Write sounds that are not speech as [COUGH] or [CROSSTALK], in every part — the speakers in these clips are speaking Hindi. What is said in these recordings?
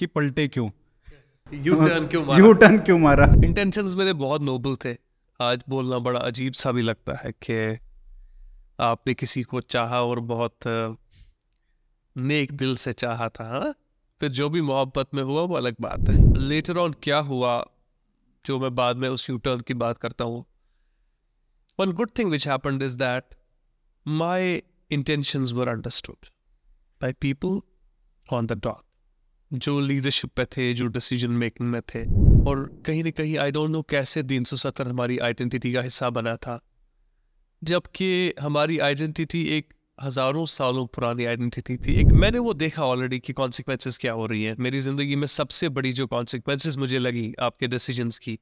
कि पलटे क्यों यू टर्न क्यों मारा यू टर्न क्यों मारा इंटेंशन मेरे बहुत नोबल थे आज बोलना बड़ा अजीब सा भी लगता है कि आपने किसी को चाहा और बहुत नेक दिल से चाहा था हा? फिर जो भी मोहब्बत में हुआ वो अलग बात है लेटर ऑन क्या हुआ जो मैं बाद में उस यू टर्न की बात करता हूँ one good thing which happened is that my intention were understood by people on the dock जो लीडरशिप पे थे जो डिसीजन मेकिंग में थे और कहीं ना कहीं आई डोंट नो कैसे तीन सौ सत्तर हमारी आइडेंटिटी का हिस्सा बना था जबकि हमारी आइडेंटिटी एक हज़ारों सालों पुरानी आइडेंटिटी थी एक मैंने वो देखा ऑलरेडी कि कॉन्सिक्वेंसेस क्या हो रही हैं मेरी ज़िंदगी में सबसे बड़ी जो कॉन्सिक्वेंस मुझे लगी आपके डिसीजंस की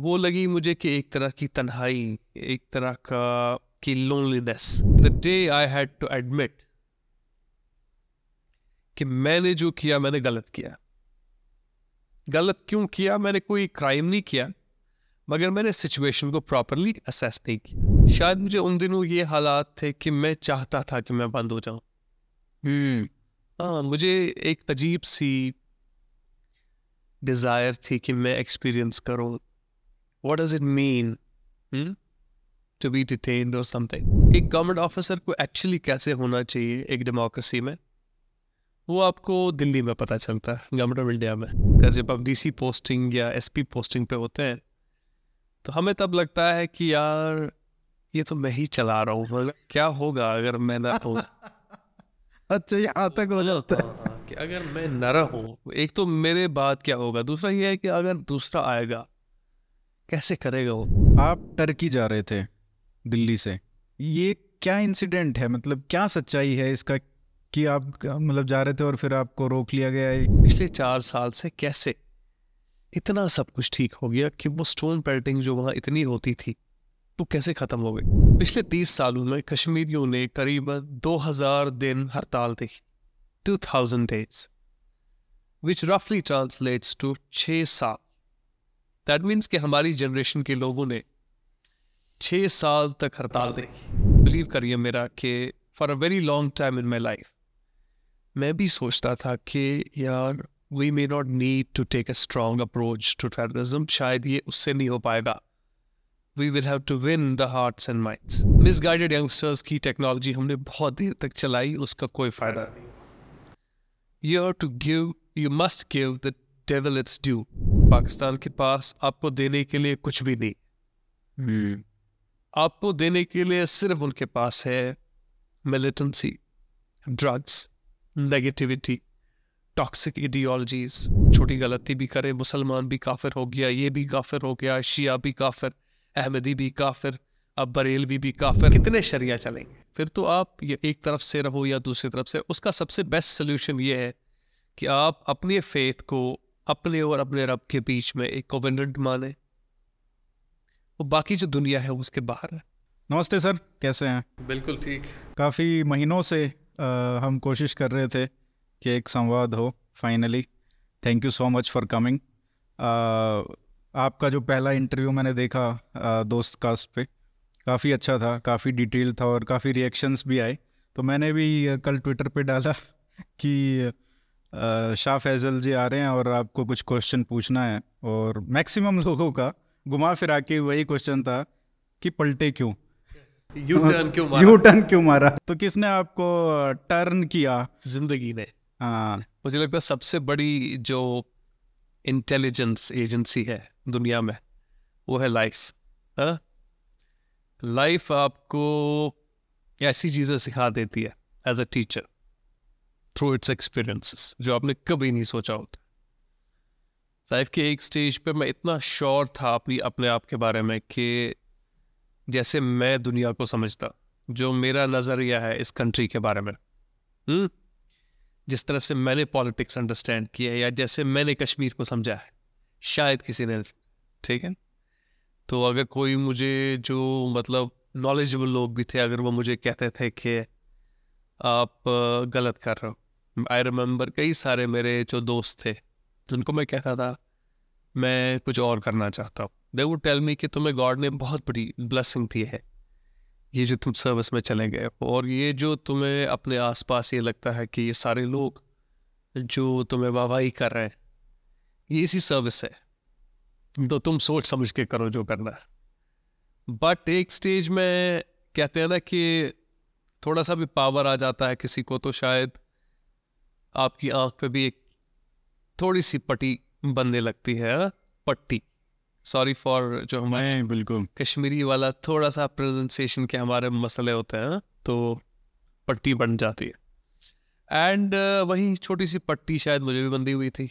वो लगी मुझे कि एक तरह की तन्हाई एक तरह का कि loneliness the day I had to admit कि मैंने जो किया मैंने गलत किया गलत क्यों किया मैंने कोई क्राइम नहीं किया मगर मैंने सिचुएशन को प्रॉपरली असेस नहीं किया शायद मुझे उन दिनों ये हालात थे कि मैं चाहता था कि मैं बंद हो जाऊं हम्म। हाँ मुझे एक अजीब सी डिज़ायर थी कि मैं एक्सपीरियंस करूं what does it mean to be detain और समथिंग एक गवर्नमेंट ऑफिसर को एक्चुअली कैसे होना चाहिए एक डेमोक्रेसी में वो आपको दिल्ली में पता चलता है गवर्नमेंट ऑफ इंडिया में जब आप डीसी पोस्टिंग या एसपी पोस्टिंग पे होते हैं तो हमें तब लगता है कि यार ये तो मैं ही चला रहा हूँ मतलब क्या होगा अगर मैं ना हूँ [LAUGHS] अच्छा यहाँ तक हो जाता है हाँ, कि अगर मैं न रहूँ एक तो मेरे बाद क्या होगा दूसरा ये है कि अगर दूसरा आएगा कैसे करेगा वो आप टर्की जा रहे थे दिल्ली से ये क्या इंसिडेंट है मतलब क्या सच्चाई है इसका कि आप मतलब जा रहे थे और फिर आपको रोक लिया गया है पिछले चार साल से कैसे इतना सब कुछ ठीक हो गया कि वो स्टोन पेल्टिंग जो वहाँ इतनी होती थी वो कैसे ख़त्म हो गई पिछले तीस सालों में कश्मीरियों ने करीबन 2000 दिन हड़ताल देखी 2000 डेज विच रफली ट्रांसलेट्स टू छ साल दैट मीन्स कि हमारी जनरेशन के लोगों ने छः साल तक हड़ताल देखी बिलीव करिए मेरा कि for a very long time in my life मैं भी सोचता था कि यार we may not need to take a strong approach to terrorism शायद ये उससे नहीं हो पाएगा we will have to win the hearts and minds misguided youngsters की टेक्नोलॉजी हमने बहुत देर तक चलाई उसका कोई फायदा नहीं you have to give you must give the devil its due Pakistan के पास आपको देने के लिए कुछ भी नहीं hmm. आपको देने के लिए सिर्फ उनके पास है militancy drugs negativity toxic ideologies छोटी गलती भी करे मुसलमान भी काफिर हो गया ये भी काफिर हो गया शिया भी काफिर अहमदी भी काफिर अब बरेलवी भी काफिर कितने शरिया चलेंगे फिर तो आप ये एक तरफ से रहो या दूसरी तरफ से उसका सबसे बेस्ट सोल्यूशन ये है कि आप अपने फेथ को अपने और अपने रब के बीच में एक कोविनेंट माने और बाकी जो दुनिया है उसके बाहर है नमस्ते सर कैसे हैं बिल्कुल ठीक काफ़ी महीनों से आ, हम कोशिश कर रहे थे कि एक संवाद हो finally thank you so much for coming आपका जो पहला इंटरव्यू मैंने देखा आ, दोस्त कास्ट पे काफ़ी अच्छा था काफ़ी डिटेल था और काफ़ी रिएक्शंस भी आए तो मैंने भी कल ट्विटर पे डाला [LAUGHS] कि शाह फैज़ल जी आ रहे हैं और आपको कुछ क्वेश्चन पूछना है और मैक्सिमम लोगों का घुमा फिरा के वही क्वेश्चन था कि पलटे क्यों यू टर्न [LAUGHS] क्यों मारा यू टर्न क्यों मारा तो किसने आपको टर्न किया जिंदगी ने हाँ मुझे लगता है सबसे बड़ी जो इंटेलिजेंस एजेंसी है दुनिया में वो है लाइफ हाँ? लाइफ आपको ऐसी चीज़ें सिखा देती है as a teacher through its experiences जो आपने कभी नहीं सोचा होता लाइफ के एक स्टेज पे मैं इतना श्योर था अपनी अपने आप के बारे में कि जैसे मैं दुनिया को समझता जो मेरा नज़रिया है इस कंट्री के बारे में हुँ? हम्म? जिस तरह से मैंने पॉलिटिक्स अंडरस्टैंड किया है या जैसे मैंने कश्मीर को समझा है शायद किसी ने ठीक है तो अगर कोई मुझे जो मतलब नॉलेजेबल लोग भी थे अगर वो मुझे कहते थे कि आप गलत कर रहे हो आई रिमेम्बर कई सारे मेरे जो दोस्त थे उनको मैं कहता था मैं कुछ और करना चाहता हूँ दे वुड टेल मी कि तुम्हें गॉड ने बहुत बड़ी ब्लेसिंग दी है ये जो तुम सर्विस में चले गए और ये जो तुम्हें अपने आसपास ये लगता है कि ये सारे लोग जो तुम्हें वाहवाही कर रहे हैं ये इसी सर्विस है तो तुम सोच समझ के करो जो करना है बट एक स्टेज में कहते हैं ना कि थोड़ा सा भी पावर आ जाता है किसी को तो शायद आपकी आंख पे भी एक थोड़ी सी पट्टी बनने लगती है हाँ, पट्टी सॉरी फॉर जो हमारे बिल्कुल कश्मीरी वाला थोड़ा सा प्रेजेंटेशन के हमारे मसले होते हैं तो पट्टी बन जाती है एंड uh, वही छोटी सी पट्टी शायद मुझे भी बंधी हुई थी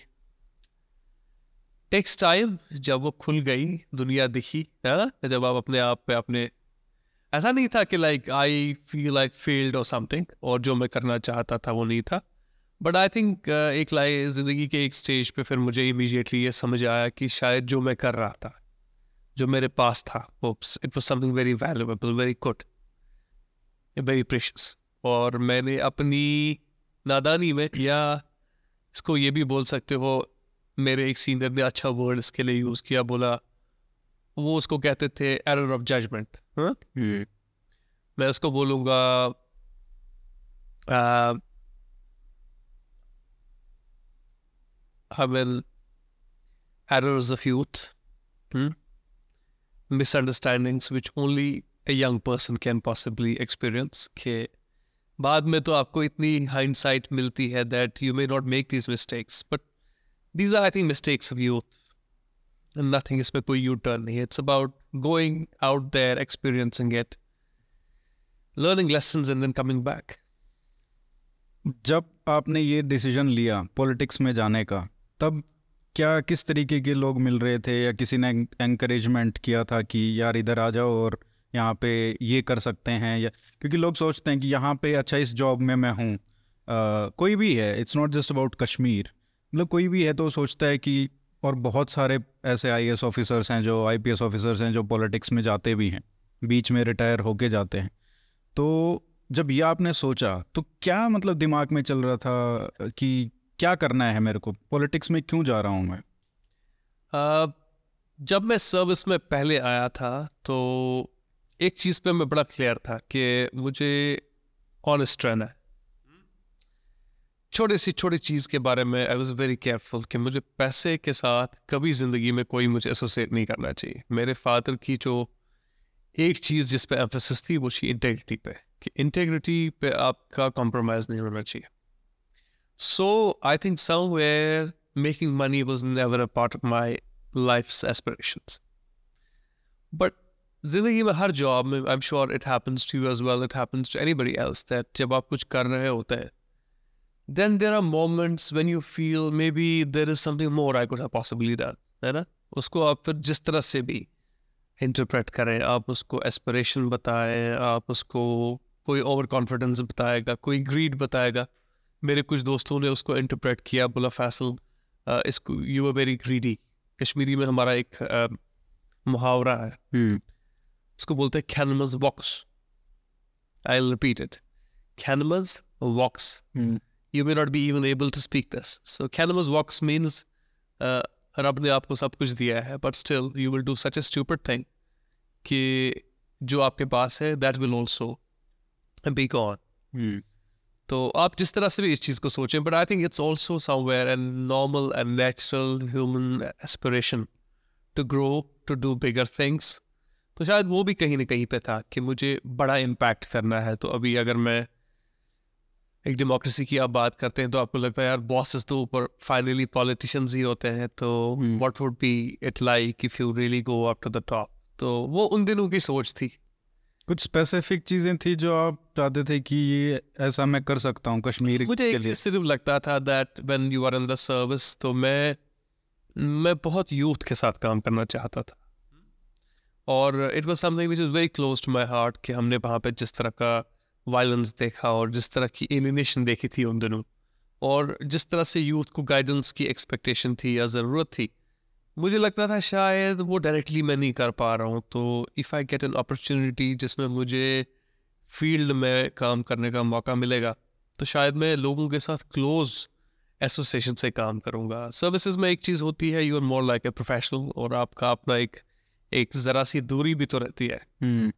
टेक्स टाइम जब वो खुल गई दुनिया दिखी है ना जब आप अपने आप पे अपने ऐसा नहीं था कि like I feel like failed और समथिंग और जो मैं करना चाहता था वो नहीं था बट आई थिंक एक लाए ज़िंदगी के एक स्टेज पे फिर मुझे इमीजिएटली ये समझ आया कि शायद जो मैं कर रहा था जो मेरे पास था वो it was something very valuable very good very precious और मैंने अपनी नादानी में या इसको ये भी बोल सकते हो मेरे एक सीनियर ने अच्छा वर्ड इसके लिए यूज़ किया बोला वो उसको कहते थे एरर ऑफ जजमेंट मैं उसको बोलूँगा uh, I will errors of youth, hmm? misunderstandings which only a young person can possibly experience. के बाद में तो आपको इतनी hindsight मिलती है that you may not make these mistakes, but these are I think mistakes of youth. And nothing is about U turn It's about going out there, experiencing it, learning lessons, and then coming back. जब आपने ये डिसीजन लिया पॉलिटिक्स में जाने का तब क्या किस तरीके के लोग मिल रहे थे या किसी ने एंकरेजमेंट किया था कि यार इधर आ जाओ और यहाँ पे ये कर सकते हैं या क्योंकि लोग सोचते हैं कि यहाँ पे अच्छा इस जॉब में मैं हूँ कोई भी है it's not just about Kashmir मतलब कोई भी है तो सोचता है कि और बहुत सारे ऐसे आई ऑफिसर्स हैं जो आई ऑफिसर्स हैं जो पॉलिटिक्स में जाते भी हैं बीच में रिटायर होके जाते हैं तो जब ये आपने सोचा तो क्या मतलब दिमाग में चल रहा था कि क्या करना है मेरे को पॉलिटिक्स में क्यों जा रहा हूँ मैं uh, जब मैं सर्विस में पहले आया था तो एक चीज़ पे मैं बड़ा क्लियर था कि मुझे ऑनेस्ट रहना है छोटी सी छोटी चीज़ के बारे में आई वॉज़ वेरी केयरफुल कि मुझे पैसे के साथ कभी ज़िंदगी में कोई मुझे एसोसिएट नहीं करना चाहिए मेरे फादर की जो एक चीज़ जिस पे एम्फोसिस थी वो थी इंटेग्रिटी पे कि इंटेग्रिटी पे आपका कॉम्प्रोमाइज़ नहीं होना चाहिए So I think somewhere making money was never a part of my life's aspirations. But जिंदगी में हर जॉब में I am sure it happens to you as well it happens to anybody else that जब आप कुछ कर रहे होते हैं then there are moments when you feel maybe there is something more I could have possibly done है ना उसको आप फिर जिस तरह से भी इंटरप्रेट करें आप उसको एस्परेशन बताएं आप उसको कोई ओवर कॉन्फिडेंस बताएगा कोई ग्रीड बताएगा मेरे कुछ दोस्तों ने उसको इंटरप्रेट किया बोला फैसल इसको you are very greedy Kashmiri में हमारा एक मुहावरा है इसको हम्म। बोलते हैं खैनमज वॉक्स आई रिपीट इट खैनमज वॉक्स you may not be even able to speak this so खैनमज वॉक्स मीन्स रब ने आपको सब कुछ दिया है but still you will do such a stupid thing कि जो आपके पास है that will also be gone तो आप जिस तरह से भी इस चीज़ को सोचें but I think it's also somewhere and normal and natural human aspiration to grow to do bigger things तो शायद वो भी कहीं ना कहीं पे था कि मुझे बड़ा इम्पैक्ट करना है तो अभी अगर मैं एक डेमोक्रेसी की आप बात करते हैं तो आपको लगता है यार बॉसेस तो ऊपर फाइनली पॉलिटिशियंस ही होते हैं तो what would be it like if you really go up to the top तो वो उन दिनों की सोच थी कुछ स्पेसिफिक चीज़ें थी जो आप चाहते थे कि ये ऐसा मैं कर सकता हूँ कश्मीर मुझे एक लिए। सिर्फ लगता था that when you are in the service तो मैं मैं बहुत यूथ के साथ काम करना चाहता था और it was something which is very close to my heart कि हमने वहाँ पे जिस तरह का वायलेंस देखा और जिस तरह की एलिनेशन देखी थी उन दिनों और जिस तरह से यूथ को गाइडेंस की एक्सपेक्टेशन थी या ज़रूरत थी मुझे लगता था शायद वो डायरेक्टली मैं नहीं कर पा रहा हूँ तो if I get an opportunity जिसमें मुझे फील्ड में काम करने का मौका मिलेगा तो शायद मैं लोगों के साथ क्लोज एसोसिएशन से काम करूँगा सर्विसेज में एक चीज़ होती है you are more like a professional और आपका अपना एक एक ज़रा सी दूरी भी तो रहती है hmm.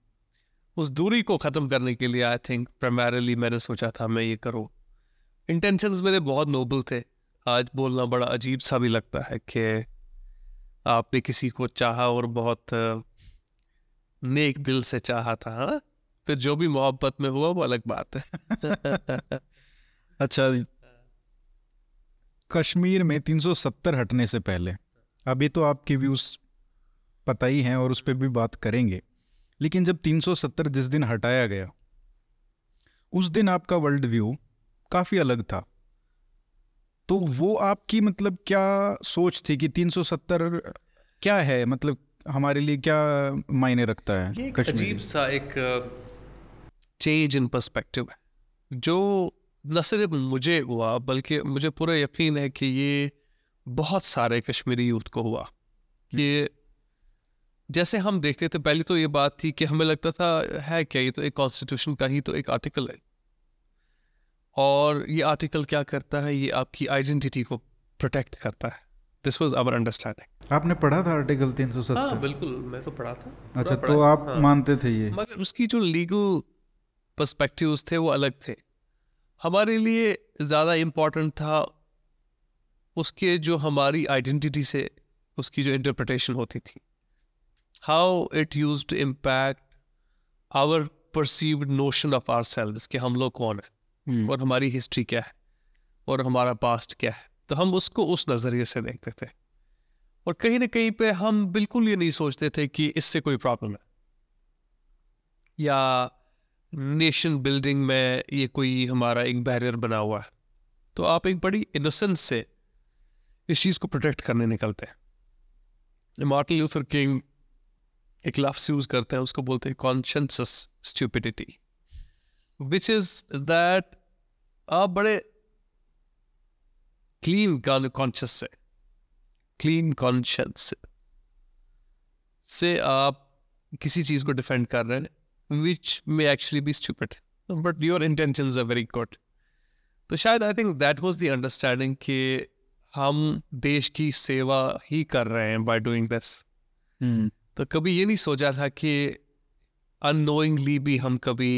उस दूरी को ख़त्म करने के लिए आई थिंक प्राइमरली मैंने सोचा था मैं ये करूँ इंटेंशन मेरे बहुत नोबल थे आज बोलना बड़ा अजीब सा भी लगता है कि आपने किसी को चाहा और बहुत नेक दिल से चाहा था हा? फिर जो भी मोहब्बत में हुआ वो अलग बात है [LAUGHS] अच्छा कश्मीर में 370 हटने से पहले अभी तो आपके व्यूज़ पता ही हैं और उस पर भी बात करेंगे लेकिन जब 370 जिस दिन हटाया गया उस दिन आपका वर्ल्ड व्यू काफ़ी अलग था तो वो आपकी मतलब क्या सोच थी कि 370 क्या है मतलब हमारे लिए क्या मायने रखता है अजीब सा एक चेंज इन पर्सपेक्टिव है जो न सिर्फ मुझे हुआ बल्कि मुझे पूरा यकीन है कि ये बहुत सारे कश्मीरी यूथ को हुआ ये जैसे हम देखते थे पहले तो ये बात थी कि हमें लगता था है क्या ये तो एक कॉन्स्टिट्यूशन का ही तो एक आर्टिकल है और ये आर्टिकल क्या करता है ये आपकी आइडेंटिटी को प्रोटेक्ट करता है दिस वाज आवर अंडरस्टैंडिंग आपने पढ़ा था आर्टिकल तीन सौ हाँ, बिल्कुल मैं तो पढ़ा था अच्छा पढ़ा तो आप हाँ। मानते थे ये मगर उसकी जो लीगल पर्सपेक्टिव थे वो अलग थे हमारे लिए ज़्यादा इम्पोर्टेंट था उसके जो हमारी आइडेंटिटी से उसकी जो इंटरप्रटेशन होती थी how it use to impact our perceived notion of our selves कि हम लोग कौन है हम्म। और हमारी हिस्ट्री क्या है और हमारा पास्ट क्या है तो हम उसको उस नज़रिए से देखते थे और कहीं ना कहीं पे हम बिल्कुल ये नहीं सोचते थे कि इससे कोई प्रॉब्लम है या नेशन बिल्डिंग में ये कोई हमारा एक बैरियर बना हुआ है तो आप एक बड़ी इनोसेंस से इस चीज़ को प्रोटेक्ट करने निकलते हैं मार्टिन लूथर किंग एक लफ्स यूज़ करते हैं उसको बोलते हैं conscientious stupidity which is that आप बड़े क्लीन कॉन्शियस से क्लीन कॉन्शियस से से आप किसी चीज को डिफेंड कर रहे हैं which may actually be stupid but your intention are very good तो शायद I think that was the understanding कि हम देश की सेवा ही कर रहे हैं बाय डूइंग दिस तो कभी ये नहीं सोचा था कि अनोइंगली भी हम कभी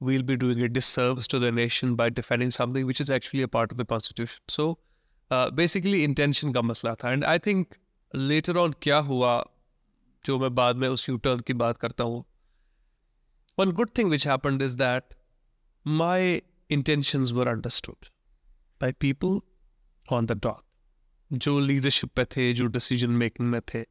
we'll be doing a disservice to the nation by defending something which is actually a part of the constitution. So uh, basically intention का मसला and I think later on kya hua? Jo मैं baad mein us U-turn ki baat karta hu. One good thing which happened is that my intentions were understood by people on the dot. जो लीडरशिप पे थे जो डिसीजन मेकिंग में थे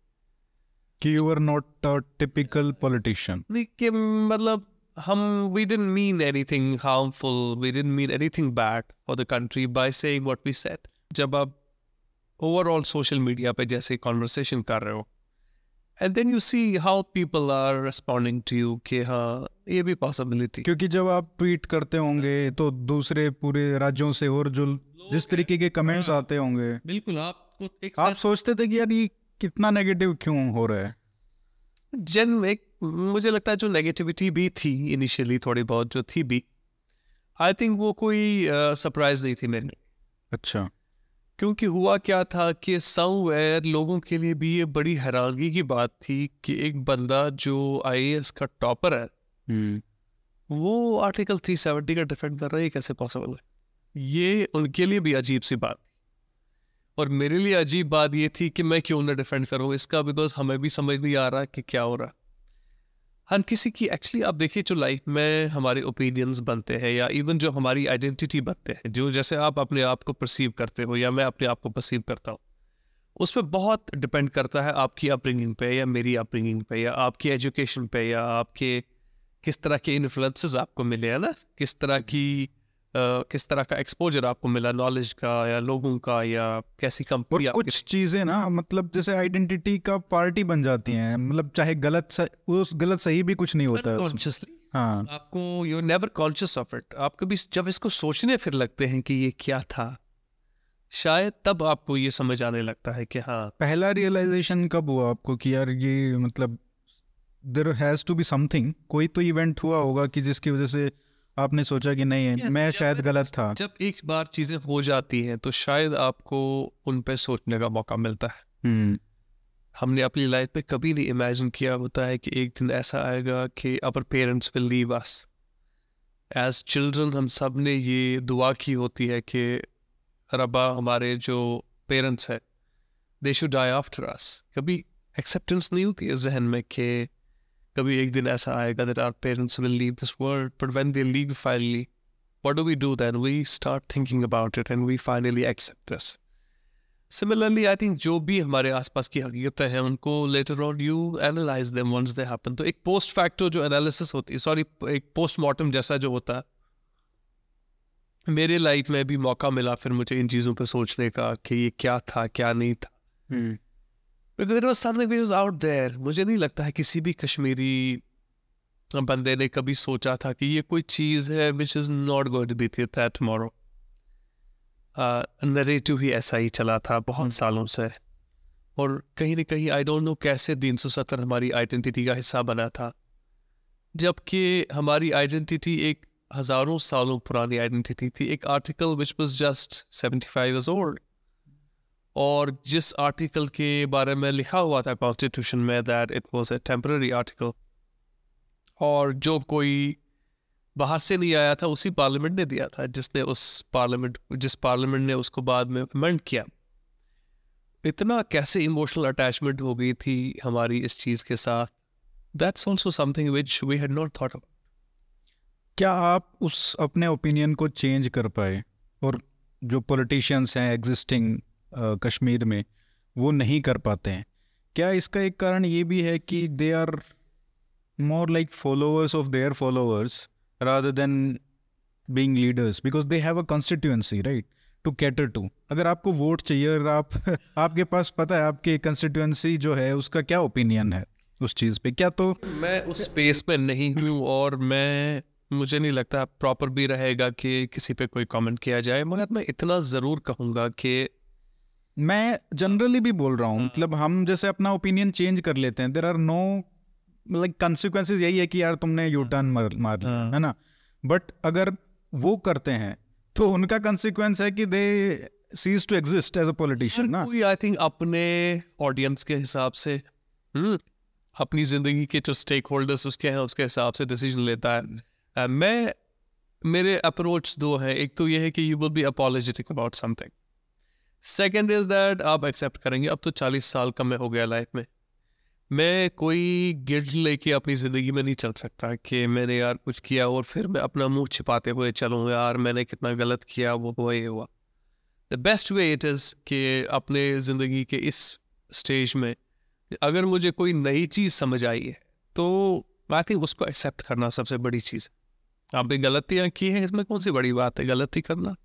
कि you are not a typical politician मतलब हम we hum, mean anything harmful we We mean anything bad for the country by से वट वी सेट जब आप ओवरऑल सोशल मीडिया पर जैसे कॉन्वर्सेशन कर रहे हो and then you see how people are responding to you कि हाँ ये भी पॉसिबिलिटी क्योंकि जब आप ट्वीट करते होंगे तो दूसरे पूरे राज्यों से और जो जिस तरीके के कमेंट्स हाँ। आते होंगे बिल्कुल आप एक आप सोचते थे कि यार ये कितना नेगेटिव क्यों हो रहा है जन एक हम्म, मुझे लगता है जो नेगेटिविटी भी थी इनिशियली थोड़ी बहुत जो थी भी आई थिंक वो कोई सरप्राइज uh, नहीं थी मेरे अच्छा क्योंकि हुआ क्या था कि समवेयर लोगों के लिए भी ये बड़ी हैरानगी की बात थी कि एक बंदा जो आई का टॉपर है हम्म। वो आर्टिकल 370 का डिफेंड कर रहा है कैसे पॉसिबल है ये उनके लिए भी अजीब सी बात और मेरे लिए अजीब बात ये थी कि मैं क्यों ना डिफेंड करूँ इसका बिकॉज हमें भी समझ नहीं आ रहा कि क्या हो रहा हर हाँ, किसी की एक्चुअली आप देखिए जो लाइफ में हमारे ओपिनियंस बनते हैं या इवन जो हमारी आइडेंटिटी बनते हैं जो जैसे आप अपने आप को परसीव करते हो या मैं अपने आप को परसीव करता हूँ उस पर बहुत डिपेंड करता है आपकी अपब्रिंगिंग पे या मेरी अपब्रिंगिंग पे या आपकी एजुकेशन पे या आपके किस तरह के इन्फ्लुएंसेस आपको मिले हैं ना किस तरह की किस तरह का एक्सपोजर आपको मिला नॉलेज का या लोगों का या कैसी कंपनी कुछ चीज़ें ना मतलब जैसे आइडेंटिटी का पार्टी बन जाती हैं मतलब चाहे गलत उस गलत सही भी कुछ नहीं होता कॉन्शियसली हाँ आपको you never conscious of it आप कभी जब इसको सोचने फिर लगते हैं कि ये क्या था शायद तब आपको ये समझ आने लगता है कि हाँ पहला रियलाइजेशन कब हुआ आपको कि यार ये मतलब there has to be something कोई तो इवेंट हुआ होगा कि जिसकी वजह से आपने सोचा कि नहीं है yes, मैं शायद गलत था जब एक बार चीजें हो जाती हैं तो शायद आपको उन पर सोचने का मौका मिलता है हम्म। हमने अपनी लाइफ में कभी नहीं इमेजिन किया होता है कि एक दिन ऐसा आएगा कि our parents will leave us as children हम सब ने ये दुआ की होती है कि रबा हमारे जो पेरेंट्स है they should die after us कभी एक्सेप्टेंस नहीं होती है जहन में कि कभी एक दिन ऐसा आएगा that our parents will leave this world but when they leave finally what do we do then we start thinking about it and we finally accept this similarly I think जो भी हमारे आसपास की हकीकतें हैं उनको later on you analyze them once they happen तो एक पोस्ट फैक्टर जो एनालिसिस होती सॉरी एक पोस्टमार्टम जैसा जो होता है मेरे लाइफ में भी मौका मिला फिर मुझे इन चीज़ों पर सोचने का कि ये क्या था क्या नहीं था हम्म। Because it was something which was out there मुझे नहीं लगता है किसी भी कश्मीरी बंदे ने कभी सोचा था कि ये कोई चीज़ है which is not going to be there tomorrow narrative ही ऐसा ही चला था बहुत हम्म। सालों से और कहीं ना कहीं आई डोंट नो कैसे तीन सौ सत्तर हमारी आइडेंटिटी का हिस्सा बना था जबकि हमारी आइडेंटिटी एक हज़ारों सालों पुरानी आइडेंटिटी थी एक article which was just seventy five is old और जिस आर्टिकल के बारे में लिखा हुआ था कॉन्स्टिट्यूशन में that it was a temporary article और जो कोई बाहर से नहीं आया था उसी पार्लियामेंट ने दिया था जिसने उस पार्लियामेंट जिस पार्लियामेंट ने उसको बाद में अमेंड किया इतना कैसे इमोशनल अटैचमेंट हो गई थी हमारी इस चीज़ के साथ that's also something which we had not thought about क्या आप उस अपने ओपिनियन को चेंज कर पाए और जो पॉलिटिशियंस हैं एग्जिस्टिंग कश्मीर में वो नहीं कर पाते हैं क्या इसका एक कारण ये भी है कि they are more like followers of their followers rather than being leaders because they have a constituency right to cater to अगर आपको वोट चाहिए और आप [LAUGHS] आपके पास पता है आपके कंस्टिट्यूएंसी जो है उसका क्या ओपिनियन है उस चीज़ पे क्या तो मैं उस स्पेस में नहीं हूँ और मैं मुझे नहीं लगता प्रॉपर भी रहेगा कि किसी पे कोई कमेंट किया जाए मगर मैं इतना ज़रूर कहूँगा कि मैं जनरली भी बोल रहा हूँ हाँ। मतलब हम जैसे अपना ओपिनियन चेंज कर लेते हैं there are no like consequence यही है कि यार तुमने यू टर्न मार मार लिया हाँ। है ना बट अगर वो करते हैं तो उनका कॉन्सिक्वेंस है कि they cease to exist as a politician ना कोई आई थिंक अपने ऑडियंस के हिसाब से हम्म, अपनी जिंदगी के जो स्टेक होल्डर्स उसके हैं उसके हिसाब से डिसीजन लेता है uh, मैं मेरे अप्रोच दो हैं एक तो ये है कि you will be apologetic about something second is that आप एक्सेप्ट करेंगे अब तो चालीस साल का मैं हो गया लाइफ में मैं कोई गिल्ट लेके अपनी ज़िंदगी में नहीं चल सकता कि मैंने यार कुछ किया और फिर मैं अपना मुंह छिपाते हुए चलूँ यार मैंने कितना गलत किया वो हुआ ये हुआ the best way it is कि अपने ज़िंदगी के इस स्टेज में अगर मुझे कोई नई चीज़ समझ आई है तो आई थिंक उसको एक्सेप्ट करना सबसे बड़ी चीज़ आपने गलतियाँ की हैं इसमें कौन सी बड़ी बात है गलती करना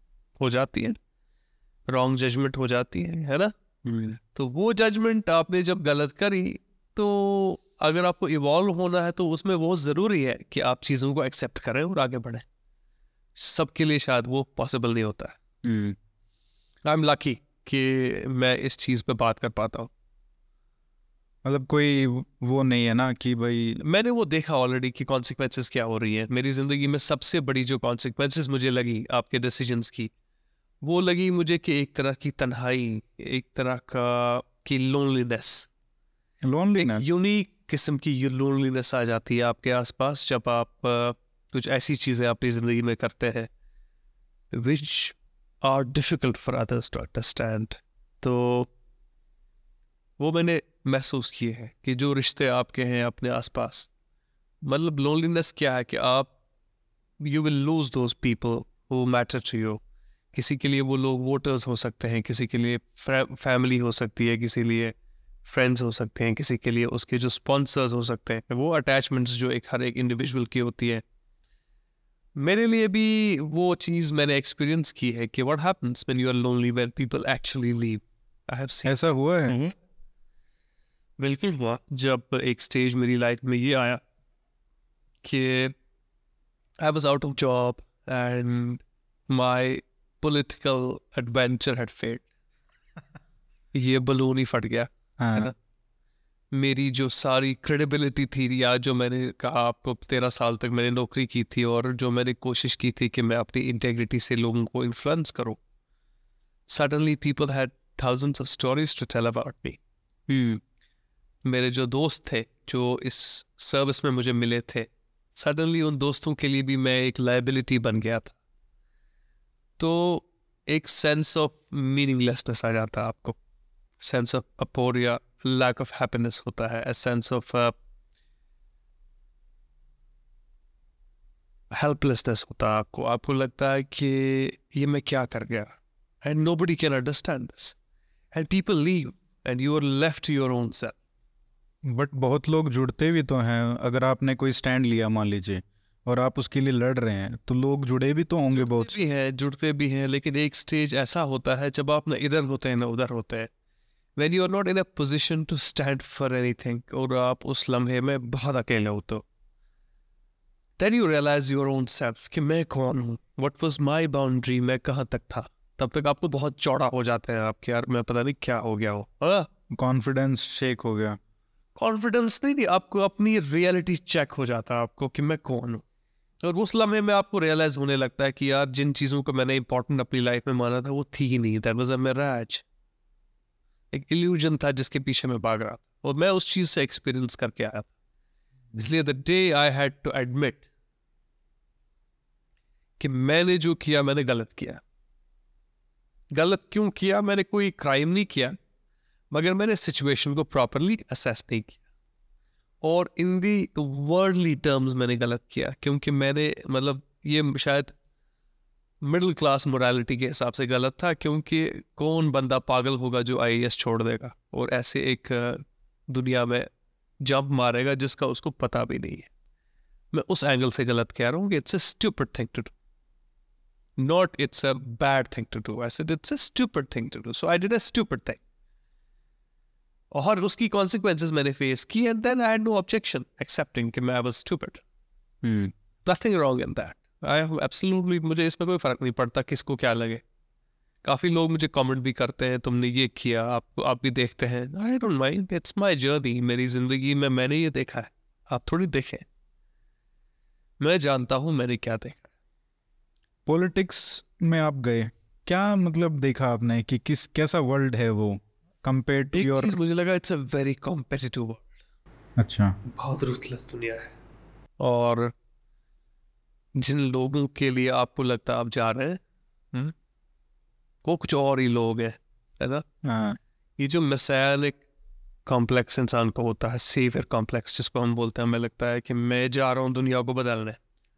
हो जाती है रॉन्ग जजमेंट हो जाती है है ना हम्म। तो वो जजमेंट आपने जब गलत करी तो अगर आपको इवॉल्व होना है तो उसमें वो ज़रूरी है कि आप चीज़ों को एक्सेप्ट करें और आगे बढ़ें सबके लिए शायद वो पॉसिबल नहीं होता है आई एम लकी कि मैं इस चीज़ पे बात कर पाता हूँ मतलब कोई वो नहीं है ना कि भाई मैंने वो देखा ऑलरेडी कि कॉन्सिक्वेंसेस क्या हो रही है मेरी ज़िंदगी में सबसे बड़ी जो कॉन्सिक्वेंसेस मुझे लगी आपके डिसीजंस की वो लगी मुझे कि एक तरह की तन्हाई एक तरह का की लोनलीनेस लोनलीनेस यूनिक किस्म की लोनलीनेस आ जाती है आपके आसपास जब आप कुछ ऐसी चीज़ें अपनी ज़िंदगी में करते हैं which are difficult for others to understand तो वो मैंने महसूस किए हैं कि जो रिश्ते आपके हैं अपने आसपास मतलब लोनलीनेस क्या है कि आप you will lose those people who matter to you किसी के लिए वो लोग वोटर्स हो सकते हैं किसी के लिए फैमिली हो सकती है किसी लिए फ्रेंड्स हो सकते हैं किसी के लिए उसके जो स्पॉन्सर्स हो सकते हैं वो अटैचमेंट्स जो एक हर एक इंडिविजुअल की होती है मेरे लिए भी वो चीज़ मैंने एक्सपीरियंस की है कि what happens when you are lonely when people actually leave I have seen ऐसा हुआ है हम्म। बिल्कुल हुआ जब एक स्टेज मेरी लाइफ में ये आया कि I was out of job and my political adventure had fed ये बलून ही फट गया हाँ। है ना मेरी जो सारी क्रेडिबिलिटी थी या जो मैंने कहा आपको तेरह साल तक मैंने नौकरी की थी और जो मैंने कोशिश की थी कि मैं अपनी इंटेग्रिटी से लोगों को इन्फ्लुएंस करूं suddenly people had thousands of stories to tell about me मेरे जो दोस्त थे जो इस सर्विस में मुझे मिले थे सडनली उन दोस्तों के लिए भी मैं एक लाइबिलिटी बन गया था तो एक सेंस ऑफ मीनिंगलेसनेस आ जाता है आपको सेंस ऑफ अपोर या लैक ऑफ हैप्पीनेस होता है सेंस ऑफ हेल्पलेसनेस होता है आपको आपको लगता है कि ये मैं क्या कर गया and nobody can understand this and people leave and you are left your own self but बहुत लोग जुड़ते भी तो हैं अगर आपने कोई स्टैंड लिया मान लीजिए और आप उसके लिए लड़ रहे हैं तो लोग जुड़े भी तो होंगे बहुत भी हैं जुड़ते भी हैं लेकिन एक स्टेज ऐसा होता है जब आप ना इधर होते हैं ना उधर होते हैं when you are not in a position to stand for anything और आप उस लम्हे में बहुत अकेले होते हो then you realize your own self कि मैं कौन हूँ वट वॉज माई बाउंड्री मैं कहाँ तक था तब तक आपको बहुत चौड़ा हो जाते हैं आपके यार मैं पता नहीं क्या हो गया हो कॉन्फिडेंस हाँ। शेक हो गया कॉन्फिडेंस नहीं थी आपको अपनी रियलिटी चेक हो जाता है आपको कि मैं कौन हूँ और उस लम्हे में आपको रियलाइज होने लगता है कि यार जिन चीज़ों को मैंने इंपॉर्टेंट अपनी लाइफ में माना था वो थी ही नहीं दैट वॉज अ मैराज एक इल्यूजन था जिसके पीछे मैं भाग रहा था और मैं उस चीज़ से एक्सपीरियंस करके आया था इसलिए the day I had to admit कि मैंने जो किया मैंने गलत किया गलत क्यों किया मैंने कोई क्राइम नहीं किया मगर मैंने सिचुएशन को प्रॉपरली असेस नहीं किया और इन दी वर्ल्डली टर्म्स मैंने गलत किया क्योंकि मैंने मतलब ये शायद मिडिल क्लास मोरालिटी के हिसाब से गलत था क्योंकि कौन बंदा पागल होगा जो आई छोड़ देगा और ऐसे एक दुनिया में जंप मारेगा जिसका उसको पता भी नहीं है मैं उस एंगल से गलत कह रहा हूँ कि it's a stupid thing to do not it's a bad thing to do I said it's a stupid thing to do so I did a stupid thing और उसकी कॉन्सिक्वेंसेज मैंने फेस की and then I had no objection accepting कि मैं was stupid nothing wrong in that I absolutely मुझे इसमें कोई फर्क नहीं पड़ता किसको क्या लगे काफ़ी लोग मुझे कमेंट भी करते हैं तुमने ये किया आप आप भी देखते हैं I don't mind it's my journey मेरी ज़िंदगी में मैंने ये देखा है आप थोड़ी देखें मैं जानता हूँ मैंने क्या देखा पॉलिटिक्स में आप गए क्या मतलब देखा आपने कि किस कैसा वर्ल्ड है वो कंपेयर टू योर मुझे लगा it's a very competitive world अच्छा बहुत रुथलेस दुनिया है और जिन लोगों के लिए आपको लगता है आप जा रहे हैं हुँ? हम्म, वो कुछ और ही लोग हैं है ना हाँ। ये जो मैसानिक कॉम्प्लेक्स इंसान को होता है सेवियर कॉम्प्लेक्स जिसको हम बोलते हैं हमें लगता है कि मैं जा रहा हूँ दुनिया को बदलने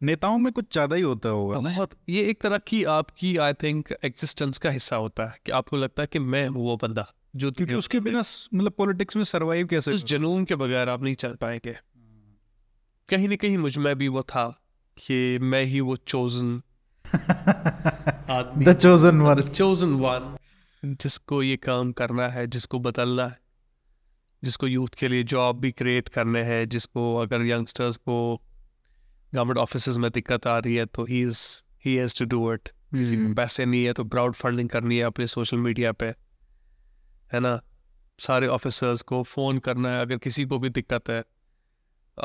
नेताओं में कुछ ज़्यादा ही होता होगा बहुत ये एक तरह की आपकी आई थिंक एग्जिस्टेंस का हिस्सा होता है कि आपको लगता है कि मैं वो बंदा जो क्योंकि उसके बिना मतलब पॉलिटिक्स में सरवाइव कैसे उस जनून के बगैर आप नहीं चल पाएंगे कहीं ना कहीं मुझ में भी वो था कि मैं ही वो chosen chosen one chosen one जिसको ये काम करना है जिसको बदलना है जिसको यूथ के लिए जॉब भी क्रिएट करने हैं जिसको अगर यंगस्टर्स को गवर्नमेंट ऑफिस में दिक्कत आ रही है तो he is he has to do it पैसे नहीं है तो क्राउड फंडिंग करनी है अपने सोशल मीडिया पे है ना सारे ऑफिसर्स को फ़ोन करना है अगर किसी को भी दिक्कत है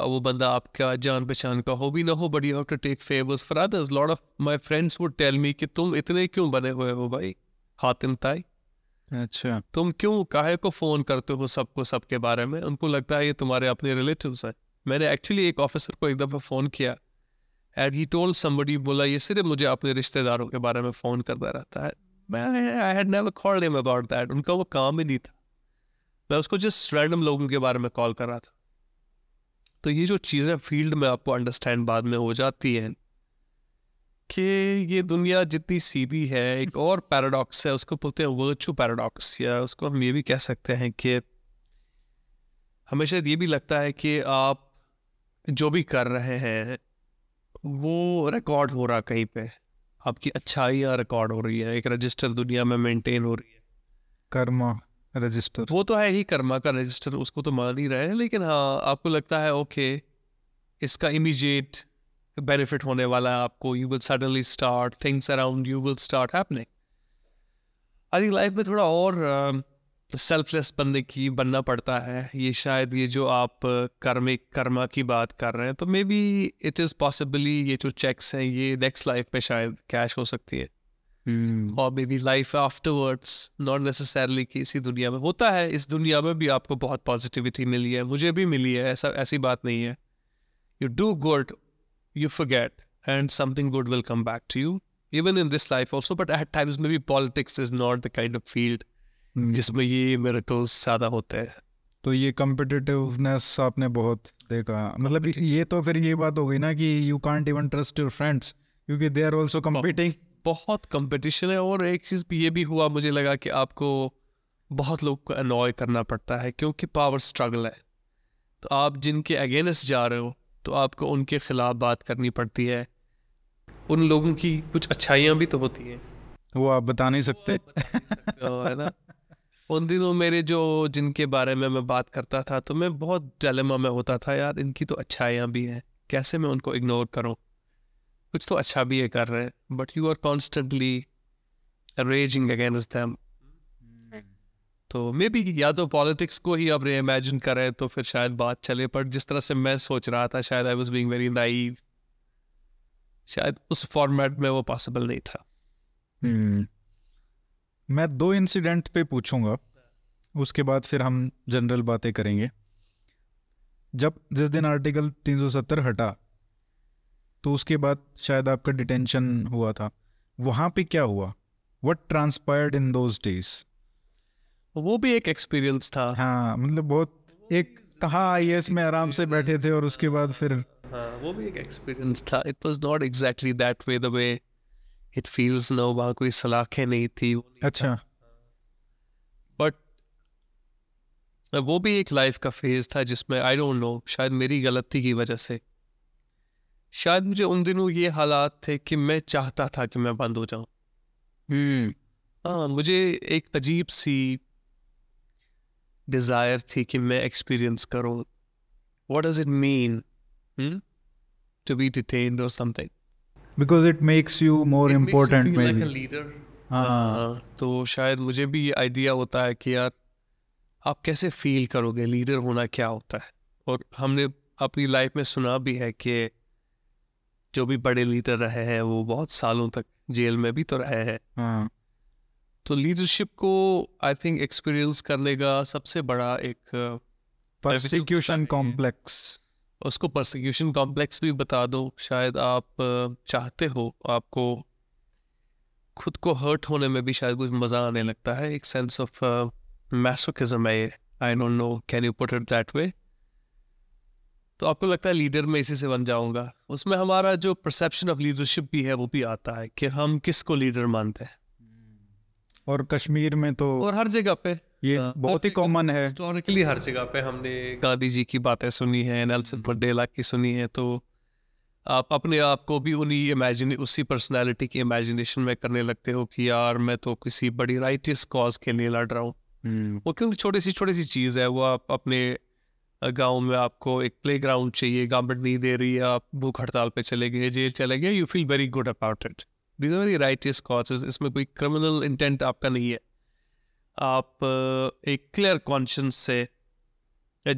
वो बंदा आपका जान पहचान का हो भी ना हो but you have to take favours for others lot of my friends would tell me कि तुम इतने क्यों बने हुए हो भाई हातिम ताई अच्छा तुम क्यों काहे को फ़ोन करते हो सबको सबके बारे में उनको लगता है ये तुम्हारे अपने रिलेटिव हैं मैंने एक्चुअली एक ऑफिसर को एक दफ़ा फ़ोन किया एंड ही टोल्ड समबडी बोला ये सिर्फ मुझे अपने रिश्तेदारों के बारे में फ़ोन करता रहता है अबाउट दैट उनका वो काम ही नहीं था मैं उसको जस्ट रैंडम लोगों के बारे में कॉल कर रहा था तो ये जो चीज़ें फील्ड में आपको अंडरस्टैंड बाद में हो जाती हैं कि ये दुनिया जितनी सीधी है एक [LAUGHS] और पैराडॉक्स है उसको बोलते हैं वर्चू पैराडॉक्स या उसको हम ये भी कह सकते हैं कि हमेशा ये भी लगता है कि आप जो भी कर रहे हैं वो रिकॉर्ड हो रहा कहीं पे आपकी अच्छाई यहाँ रिकॉर्ड हो रही है एक रजिस्टर दुनिया में मेंटेन हो रही है कर्मा रजिस्टर वो तो है ही कर्मा का रजिस्टर उसको तो मान ही रहे हैं लेकिन हाँ आपको लगता है ओके इसका इमीजिएट बेनिफिट होने वाला है आपको you will suddenly start things around you will start happening I think life में थोड़ा और uh, सेल्फलेस बनने की बनना पड़ता है ये शायद ये जो आप कर्मिक कर्मा की बात कर रहे हैं तो maybe it is possibly ये जो चेक्स हैं ये नेक्स्ट लाइफ में शायद कैश हो सकती है hmm. और maybe life afterwards not necessarily कि इसी दुनिया में होता है इस दुनिया में भी आपको बहुत पॉजिटिविटी मिली है मुझे भी मिली है ऐसा ऐसी बात नहीं है you do good you forget and something good will come back to you even in this life also but at times maybe politics is not the kind of field जिसमें ये मेरिकल्स ज़्यादा होते हैं तो ये कम्पिटिटिवनेस आपने बहुत देखा मतलब ये तो फिर ये बात हो गई ना कि you can't even trust your friends क्योंकि दे आर ऑल्सो कम्पिटिंग बहुत कंपटीशन है और एक चीज़ ये भी हुआ मुझे लगा कि आपको बहुत लोग को अनॉय करना पड़ता है क्योंकि पावर स्ट्रगल है तो आप जिनके अगेंस्ट जा रहे हो तो आपको उनके ख़िलाफ़ बात करनी पड़ती है उन लोगों की कुछ अच्छाइयाँ भी तो होती हैं वो आप बता नहीं सकते है ना उन दिनों मेरे जो जिनके बारे में मैं बात करता था तो मैं बहुत डलेमा में होता था यार इनकी तो अच्छाइयाँ भी हैं कैसे मैं उनको इग्नोर करूँ कुछ तो अच्छा भी ये कर रहे हैं but you are constantly racing against them तो मे बी या तो पॉलिटिक्स को ही अब रे इमेजिन करें तो फिर शायद बात चले पर जिस तरह से मैं सोच रहा था शायद I was being very naive शायद उस फॉर्मेट में वो पॉसिबल नहीं था hmm. मैं दो इंसिडेंट पे पूछूंगा उसके बाद फिर हम जनरल बातें करेंगे जब जिस दिन आर्टिकल 370 हटा तो उसके बाद शायद आपका डिटेंशन हुआ था वहाँ पे क्या हुआ what transpired in those days वो भी एक एक्सपीरियंस था हाँ मतलब बहुत एक कहा आई एस में आराम से बैठे थे और उसके बाद फिर हाँ वो भी एक एक्सपीरियंस था it was not exactly that way the way it feels no वहाँ कोई सलाखें नहीं थी वो नहीं अच्छा बट वो भी एक लाइफ का फेज था जिसमें आई डोंट नो शायद मेरी गलती की वजह से शायद मुझे उन दिनों ये हालात थे कि मैं चाहता था कि मैं बंद हो जाऊं हम्म। हाँ मुझे एक अजीब सी डिज़ायर थी कि मैं एक्सपीरियंस करूं what does it mean to be detain और something because it makes you more important leader हाँ तो शायद मुझे भी ये आइडिया होता है कि यार आप कैसे फील करोगे लीडर होना क्या होता है और हमने अपनी लाइफ में सुना भी है कि जो भी बड़े लीडर रहे हैं वो बहुत सालों तक जेल में भी तो रहे हैं हाँ. तो लीडरशिप को आई थिंक एक्सपीरियंस करने का सबसे बड़ा एक प्रोसिक्यूशन uh, कॉम्प्लेक्स उसको प्रोसिक्यूशन कॉम्प्लेक्स भी बता दो शायद आप चाहते हो आपको खुद को हर्ट होने में भी शायद कुछ मज़ा आने लगता है एक सेंस ऑफ मैसोकिज्म है I don't know can you put it that way तो आपको लगता है लीडर में इसी से बन जाऊंगा उसमें हमारा जो परसेप्शन ऑफ लीडरशिप भी है वो भी आता है कि हम किसको लीडर मानते हैं और कश्मीर में तो और हर जगह पे ये हाँ। बहुत ही कॉमन है हिस्टोरिकली हर जगह पे हमने गांधी जी की बातें सुनी है नेल्सन मंडेला की सुनी है तो आप अपने आप को भी उन्हीं इमेजिन उसी पर्सनालिटी की इमेजिनेशन में करने लगते हो कि यार मैं तो किसी बड़ी राइटियस कॉज के लिए लड़ रहा हूँ hmm. वो क्योंकि छोटी सी छोटी सी चीज़ है वो आप अपने गांव में आपको एक प्ले ग्राउंड चाहिए गवर्नमेंट नहीं दे रही है आप भूख हड़ताल पे चले गए जेल चले गए you feel very good about it these are very righteous causes इसमें कोई क्रिमिनल इंटेंट आपका नहीं है आप एक क्लियर कॉन्शंस से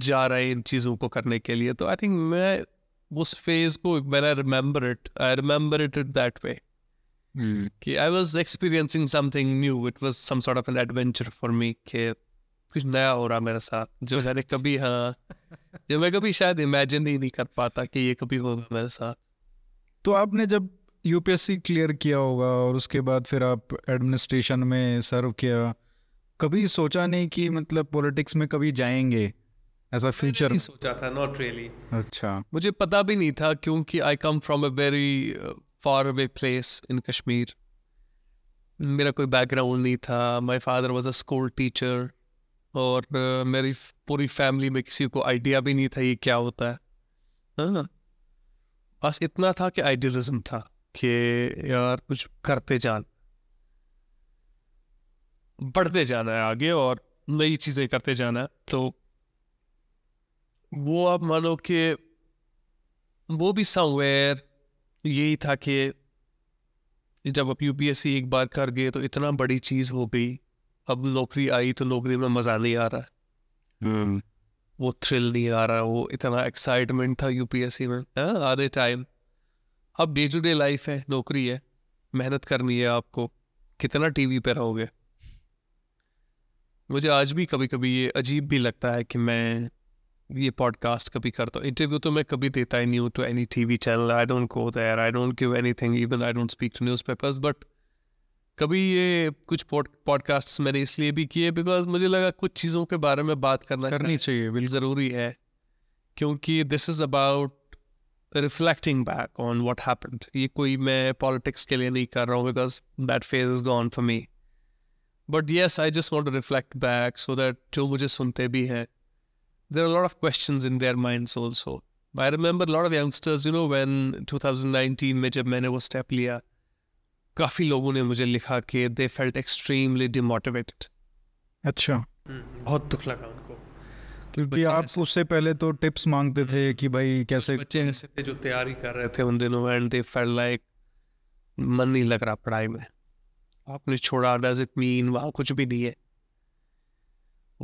जा रहे हैं इन चीज़ों को करने के लिए तो आई थिंक मैं उस फेज को man I remember it I remember it it that way कि I was experiencing something new it was some of an adventure for me के कुछ नया हो रहा मेरे साथ जो मैंने कभी हाँ जो मैं कभी शायद इमेजिन ही नहीं कर पाता कि ये कभी होगा मेरे साथ तो आपने जब यूपीएससी क्लियर किया होगा और उसके बाद फिर आप एडमिनिस्ट्रेशन में सर्व किया कभी सोचा नहीं कि मतलब पॉलिटिक्स में कभी जाएंगे ऐसा फ्यूचर नहीं सोचा था नॉट रियली really. अच्छा मुझे पता भी नहीं था क्योंकि I come from a very far away place in Kashmir मेरा कोई बैकग्राउंड नहीं था my father was a school teacher और uh, मेरी पूरी फैमिली में किसी को आइडिया भी नहीं था ये क्या होता है हाँ। बस इतना था कि आइडियलिज्म था कि यार कुछ करते जान बढ़ते जाना है आगे और नई चीज़ें करते जाना है तो वो आप मानो कि वो भी सॉवेयर यही था कि जब आप यूपीएससी एक बार कर गए तो इतना बड़ी चीज़ हो गई अब नौकरी आई तो नौकरी में मज़ा नहीं आ रहा hmm. वो थ्रिल नहीं आ रहा वो इतना एक्साइटमेंट था यूपीएससी में हाँ, आधे टाइम अब डे टू डे लाइफ है नौकरी है मेहनत करनी है आपको कितना टीवी पे रहोगे मुझे आज भी कभी कभी ये अजीब भी लगता है कि मैं ये पॉडकास्ट कभी करता हूँ इंटरव्यू तो मैं कभी देता ही नहीं हूँ to any T V channel I don't go there I don't give anything even I don't speak to newspapers but कभी ये कुछ पॉडकास्ट मैंने इसलिए भी किए बिकॉज मुझे लगा कुछ चीज़ों के बारे में बात करना करनी चाहिए बिल ज़रूरी है क्योंकि this is about reflecting back on what happened ये कोई मैं पॉलिटिक्स के लिए नहीं कर रहा हूँ because that phase is gone for me but yes I just want to reflect back so that जो मुझे सुनते भी हैं there are lot of question in their mind also I remember lot of youngsters you know when two thousand nineteen में जब मैंने वो स्टेप लिया काफ़ी लोगों ने मुझे लिखा कि दे फेल्ट एक्सट्रीमली डिमोटिवेटेड अच्छा हम्म, बहुत दुख लगा क्योंकि आप उससे पहले तो टिप्स मांगते थे कि भाई कैसे बच्चे ऐसे थे जो तैयारी कर रहे थे उन दिनों एंड दे फेल लाइक मन नहीं लग रहा पढ़ाई में आपने छोड़ा डज इट मीन वहाँ कुछ भी नहीं है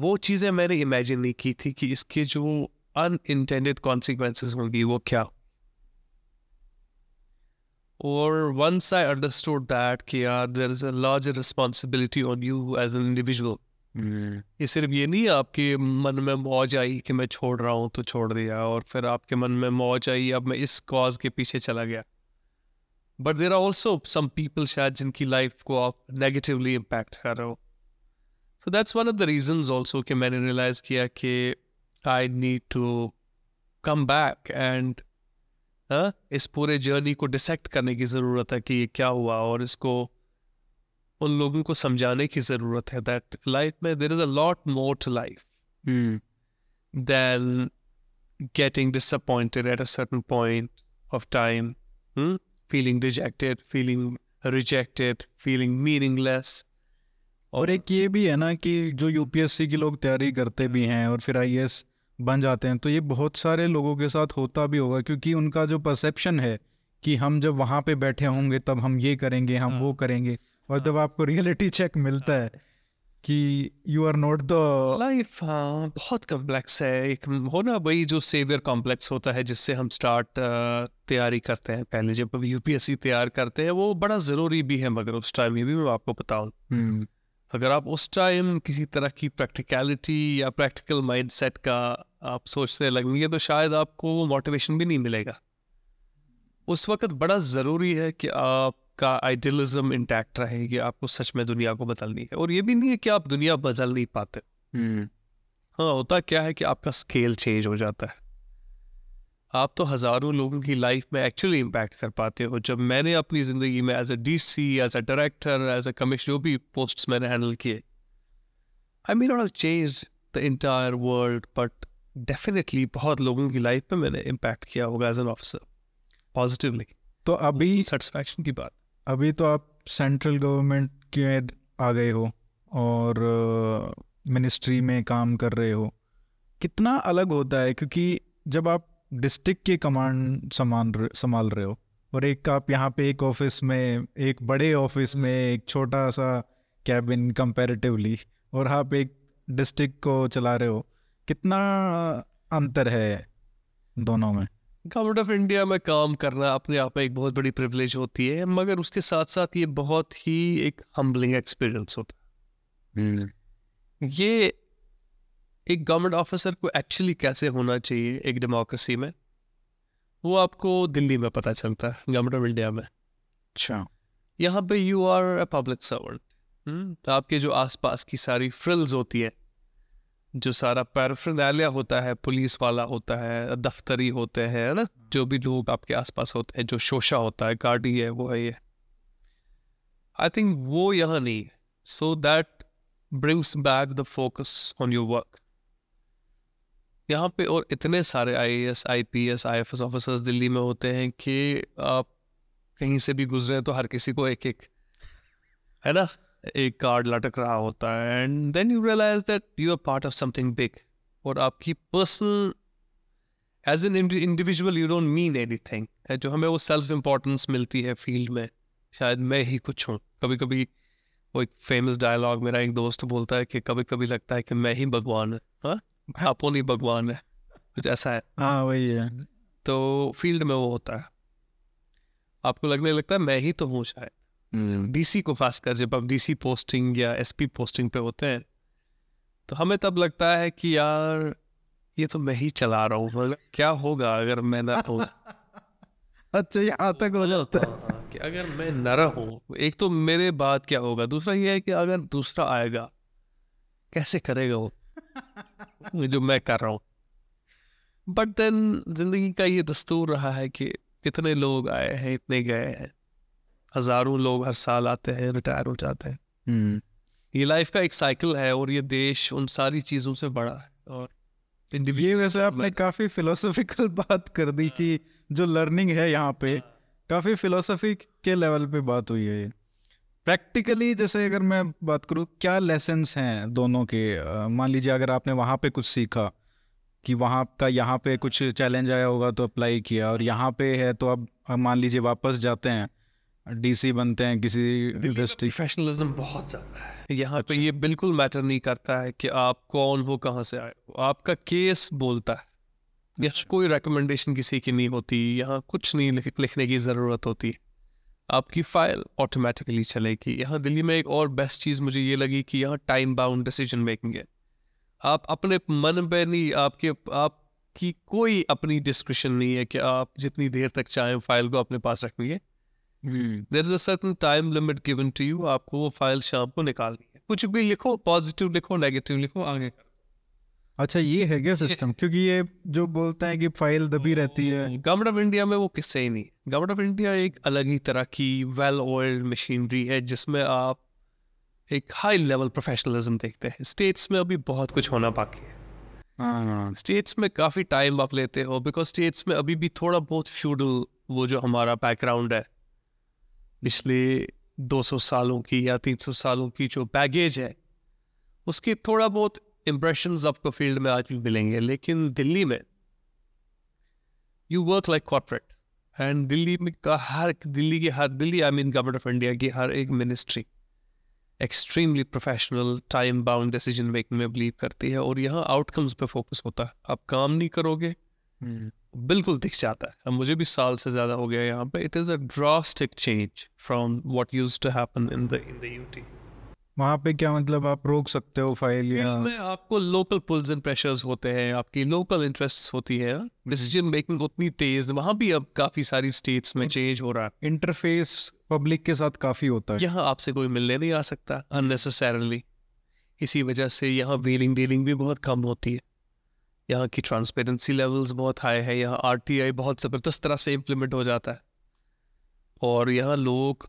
वो चीज़ें मैंने इमेजिन नहीं की थी कि इसके जो अनइंटेंडेड कॉन्सिक्वेंसेस होंगी वो क्या और वंस आई अंडरस्टूड दैट कि यार there is a large responsibility on you as an individual ये सिर्फ ये नहीं आपके मन में मौज आई कि मैं छोड़ रहा हूँ तो छोड़ दिया और फिर आपके मन में मौज आई अब मैं इस कॉज के पीछे चला गया but there are also some people शायद जिनकी लाइफ को आप नेगेटिवली इम्पैक्ट कर रहे हो so that's one of the reasons also कि मैंने रियलाइज किया कि I need to come back and इस पूरे जर्नी को डिसेक्ट करने की ज़रूरत है कि ये क्या हुआ और इसको उन लोगों को समझाने की ज़रूरत है दैट लाइफ में there is a lot more to life than getting disappointed at a certain point of time feeling rejected feeling rejected feeling meaningless और एक ये भी है ना कि जो यूपीएससी की लोग तैयारी करते भी हैं और फिर आई बन जाते हैं तो ये बहुत सारे लोगों के साथ होता भी होगा क्योंकि उनका जो परसेप्शन है कि हम जब वहाँ पे बैठे होंगे तब हम ये करेंगे हम हाँ, वो करेंगे और हाँ, जब आपको रियलिटी चेक मिलता हाँ, है कि you are not the life बहुत कम्प्लेक्स है एक हो ना वही जो सेवियर कॉम्प्लेक्स होता है जिससे हम स्टार्ट तैयारी करते हैं पहले जब यूपीएससी तैयार करते हैं वो बड़ा ज़रूरी भी है मगर उस टाइम ये भी मैं आपको बताऊँ hmm. हम्म। अगर आप उस टाइम किसी तरह की प्रैक्टिकलिटी या प्रैक्टिकल माइंडसेट का आप सोचने लगेंगे तो शायद आपको मोटिवेशन भी नहीं मिलेगा उस वक्त बड़ा ज़रूरी है कि आप का आइडियलिज्म इंटैक्ट रहे कि आपको सच में दुनिया को बदलनी है और ये भी नहीं है कि आप दुनिया बदल नहीं पाते hmm. हाँ होता क्या है कि आपका स्केल चेंज हो जाता है आप तो हज़ारों लोगों की लाइफ में एक्चुअली इम्पैक्ट कर पाते हो जब मैंने अपनी ज़िंदगी में as a D C as a director as a commissioner जो भी पोस्ट मैंने हैंडल किए I mean not change the entire world but definitely बहुत लोगों की लाइफ में मैंने इम्पैक्ट किया होगा एज एन ऑफिसर पॉजिटिवली तो अभी सेटिस्फैक्शन की बात अभी तो आप सेंट्रल गवर्नमेंट के आ गए हो और मिनिस्ट्री में काम कर रहे हो कितना अलग होता है क्योंकि जब आप डिस्ट्रिक्ट के कमांड संभाल संभाल रहे हो और एक आप यहाँ पे एक ऑफिस में एक बड़े ऑफिस में एक छोटा सा कैबिन कंपैरेटिवली और आप एक डिस्ट्रिक्ट को चला रहे हो कितना अंतर है दोनों में गवर्नमेंट ऑफ इंडिया में काम करना अपने आप में एक बहुत बड़ी प्रिवलेज होती है मगर उसके साथ साथ ये बहुत ही एक हम्बलिंग एक्सपीरियंस होता है हम्म। ये एक गवर्नमेंट ऑफिसर को एक्चुअली कैसे होना चाहिए एक डेमोक्रेसी में वो आपको दिल्ली में पता चलता है गवर्नमेंट ऑफ इंडिया में अच्छा यहाँ पे you are a public servant आपके जो आसपास की सारी फ्रिल्स होती है जो सारा पैरफ्रनैलिया होता है पुलिस वाला होता है दफ्तरी होते हैं ना जो भी लोग आपके आसपास होते हैं जो शोशा होता है गाड़ी है वो है ये आई थिंक वो यहाँ नहीं so that brings back the focus on your work यहाँ पे और इतने सारे I I S P S I F S officers Delhi में होते हैं कि आप कहीं से भी गुजरे तो हर किसी को एक एक है ना एक कार्ड लटक रहा होता है and then you realise that you are part of something big और आपकी personal as an individual you don't mean anything जो हमें वो सेल्फ इम्पोर्टेंस मिलती है फील्ड में शायद मैं ही कुछ हूँ कभी कभी वो एक फेमस डायलॉग मेरा एक दोस्त बोलता है कि कभी कभी लगता है कि मैं ही भगवान है हाँ आपो भगवान है कुछ ऐसा है हाँ वही है तो फील्ड में वो होता है आपको लगने लगता है मैं ही तो हूँ शायद डीसी को खासकर जब आप डीसी पोस्टिंग या एसपी पोस्टिंग पे होते हैं तो हमें तब लगता है कि यार ये तो मैं ही चला रहा हूँ मतलब क्या होगा अगर मैं ना हो [LAUGHS] अच्छा ये आतंक हो जाता है हाँ, कि अगर मैं न रहूँ एक तो मेरे बाद क्या होगा दूसरा ये है कि अगर दूसरा आएगा कैसे करेगा वो जो मैं कर रहा हूँ बट देन जिंदगी का ये दस्तूर रहा है कि इतने लोग आए हैं इतने गए हैं हजारों लोग हर साल आते हैं रिटायर हो जाते हैं हम्म। ये लाइफ का एक साइकिल है और ये देश उन सारी चीजों से बड़ा है और ये वैसे आपने काफी फिलोसफिकल [LAUGHS] बात कर दी कि जो लर्निंग है यहाँ पे काफी फिलोसफी के लेवल पे बात हुई है ये प्रैक्टिकली जैसे अगर मैं बात करूँ क्या लेसन्स हैं दोनों के मान लीजिए अगर आपने वहाँ पे कुछ सीखा कि वहाँ का यहाँ पे कुछ चैलेंज आया होगा तो अप्लाई किया और यहाँ पे है तो अब मान लीजिए वापस जाते हैं डीसी बनते हैं किसी इंडस्ट्री प्रोफेशनलिज्म बहुत ज़्यादा है यहाँ अच्छा। पे ये बिल्कुल मैटर नहीं करता है कि आप कौन हो कहाँ से आए हो आपका केस बोलता है यहाँ अच्छा। कोई रिकमेंडेशन किसी की नहीं होती यहाँ कुछ नहीं लिख, लिखने की ज़रूरत होती आपकी फाइल ऑटोमेटिकली चलेगी यहाँ दिल्ली में एक और बेस्ट चीज़ मुझे ये लगी कि यहाँ टाइम बाउंड डिसीजन मेकिंग है आप अपने मन पर नहीं आपके आपकी कोई अपनी डिस्क्रिप्शन नहीं है कि आप जितनी देर तक चाहें फाइल को अपने पास रखेंगे there is a ton time limit given to you आपको वो फाइल शाम को निकालनी है कुछ भी लिखो पॉजिटिव लिखो नेगेटिव लिखो आगे अच्छा ये है क्या सिस्टम क्योंकि ये जो बोलते हैं कि फाइल दबी रहती है गवर्नमेंट ऑफ इंडिया में वो किस्से ही नहीं गवर्नमेंट ऑफ इंडिया एक अलग ही तरह की वेल ऑयल्ड मशीनरी है जिसमें आप एक हाई लेवल प्रोफेशनलिज्म देखते हैं स्टेट्स में अभी बहुत कुछ होना बाकी है स्टेट्स हाँ। में काफ़ी टाइम आप लेते हो बिकॉज स्टेट्स में अभी भी थोड़ा बहुत फ्यूडल वो जो हमारा बैकग्राउंड है पिछले 200 सालों की या 300 सालों की जो बैगेज है उसके थोड़ा बहुत इम्प्रेशन आपको फील्ड में आज भी मिलेंगे लेकिन दिल्ली में you work like corporate and Delhi में का हर दिल्ली की हर Delhi I mean government of India की हर एक ministry extremely professional time bound decision making में बिलीव करती है और यहाँ आउटकम्स पे फोकस होता है आप काम नहीं करोगे हम्म। बिल्कुल दिख जाता है मुझे भी साल से ज़्यादा हो गया यहाँ पे it is a drastic change from what use to happen in the in the UT वहाँ पे क्या मतलब आप रोक सकते हो फाइल या में आपको लोकल पुल्स एंड प्रेशर्स होते हैं आपकी लोकल इंटरेस्ट्स होती है डिसीजन मेकिंग उतनी तेज वहाँ भी अब काफी सारी स्टेट्स में चेंज हो रहा है इंटरफेस पब्लिक के साथ काफी होता है यहाँ आपसे कोई मिलने नहीं आ सकता अननेसेसरली इसी वजह से यहाँ व्हीलिंग डीलिंग भी बहुत कम होती है यहाँ की ट्रांसपेरेंसी लेवल्स बहुत हाई है यहाँ आर बहुत ज़बरदस्त तो तरह से इम्प्लीमेंट हो जाता है और यहाँ लोग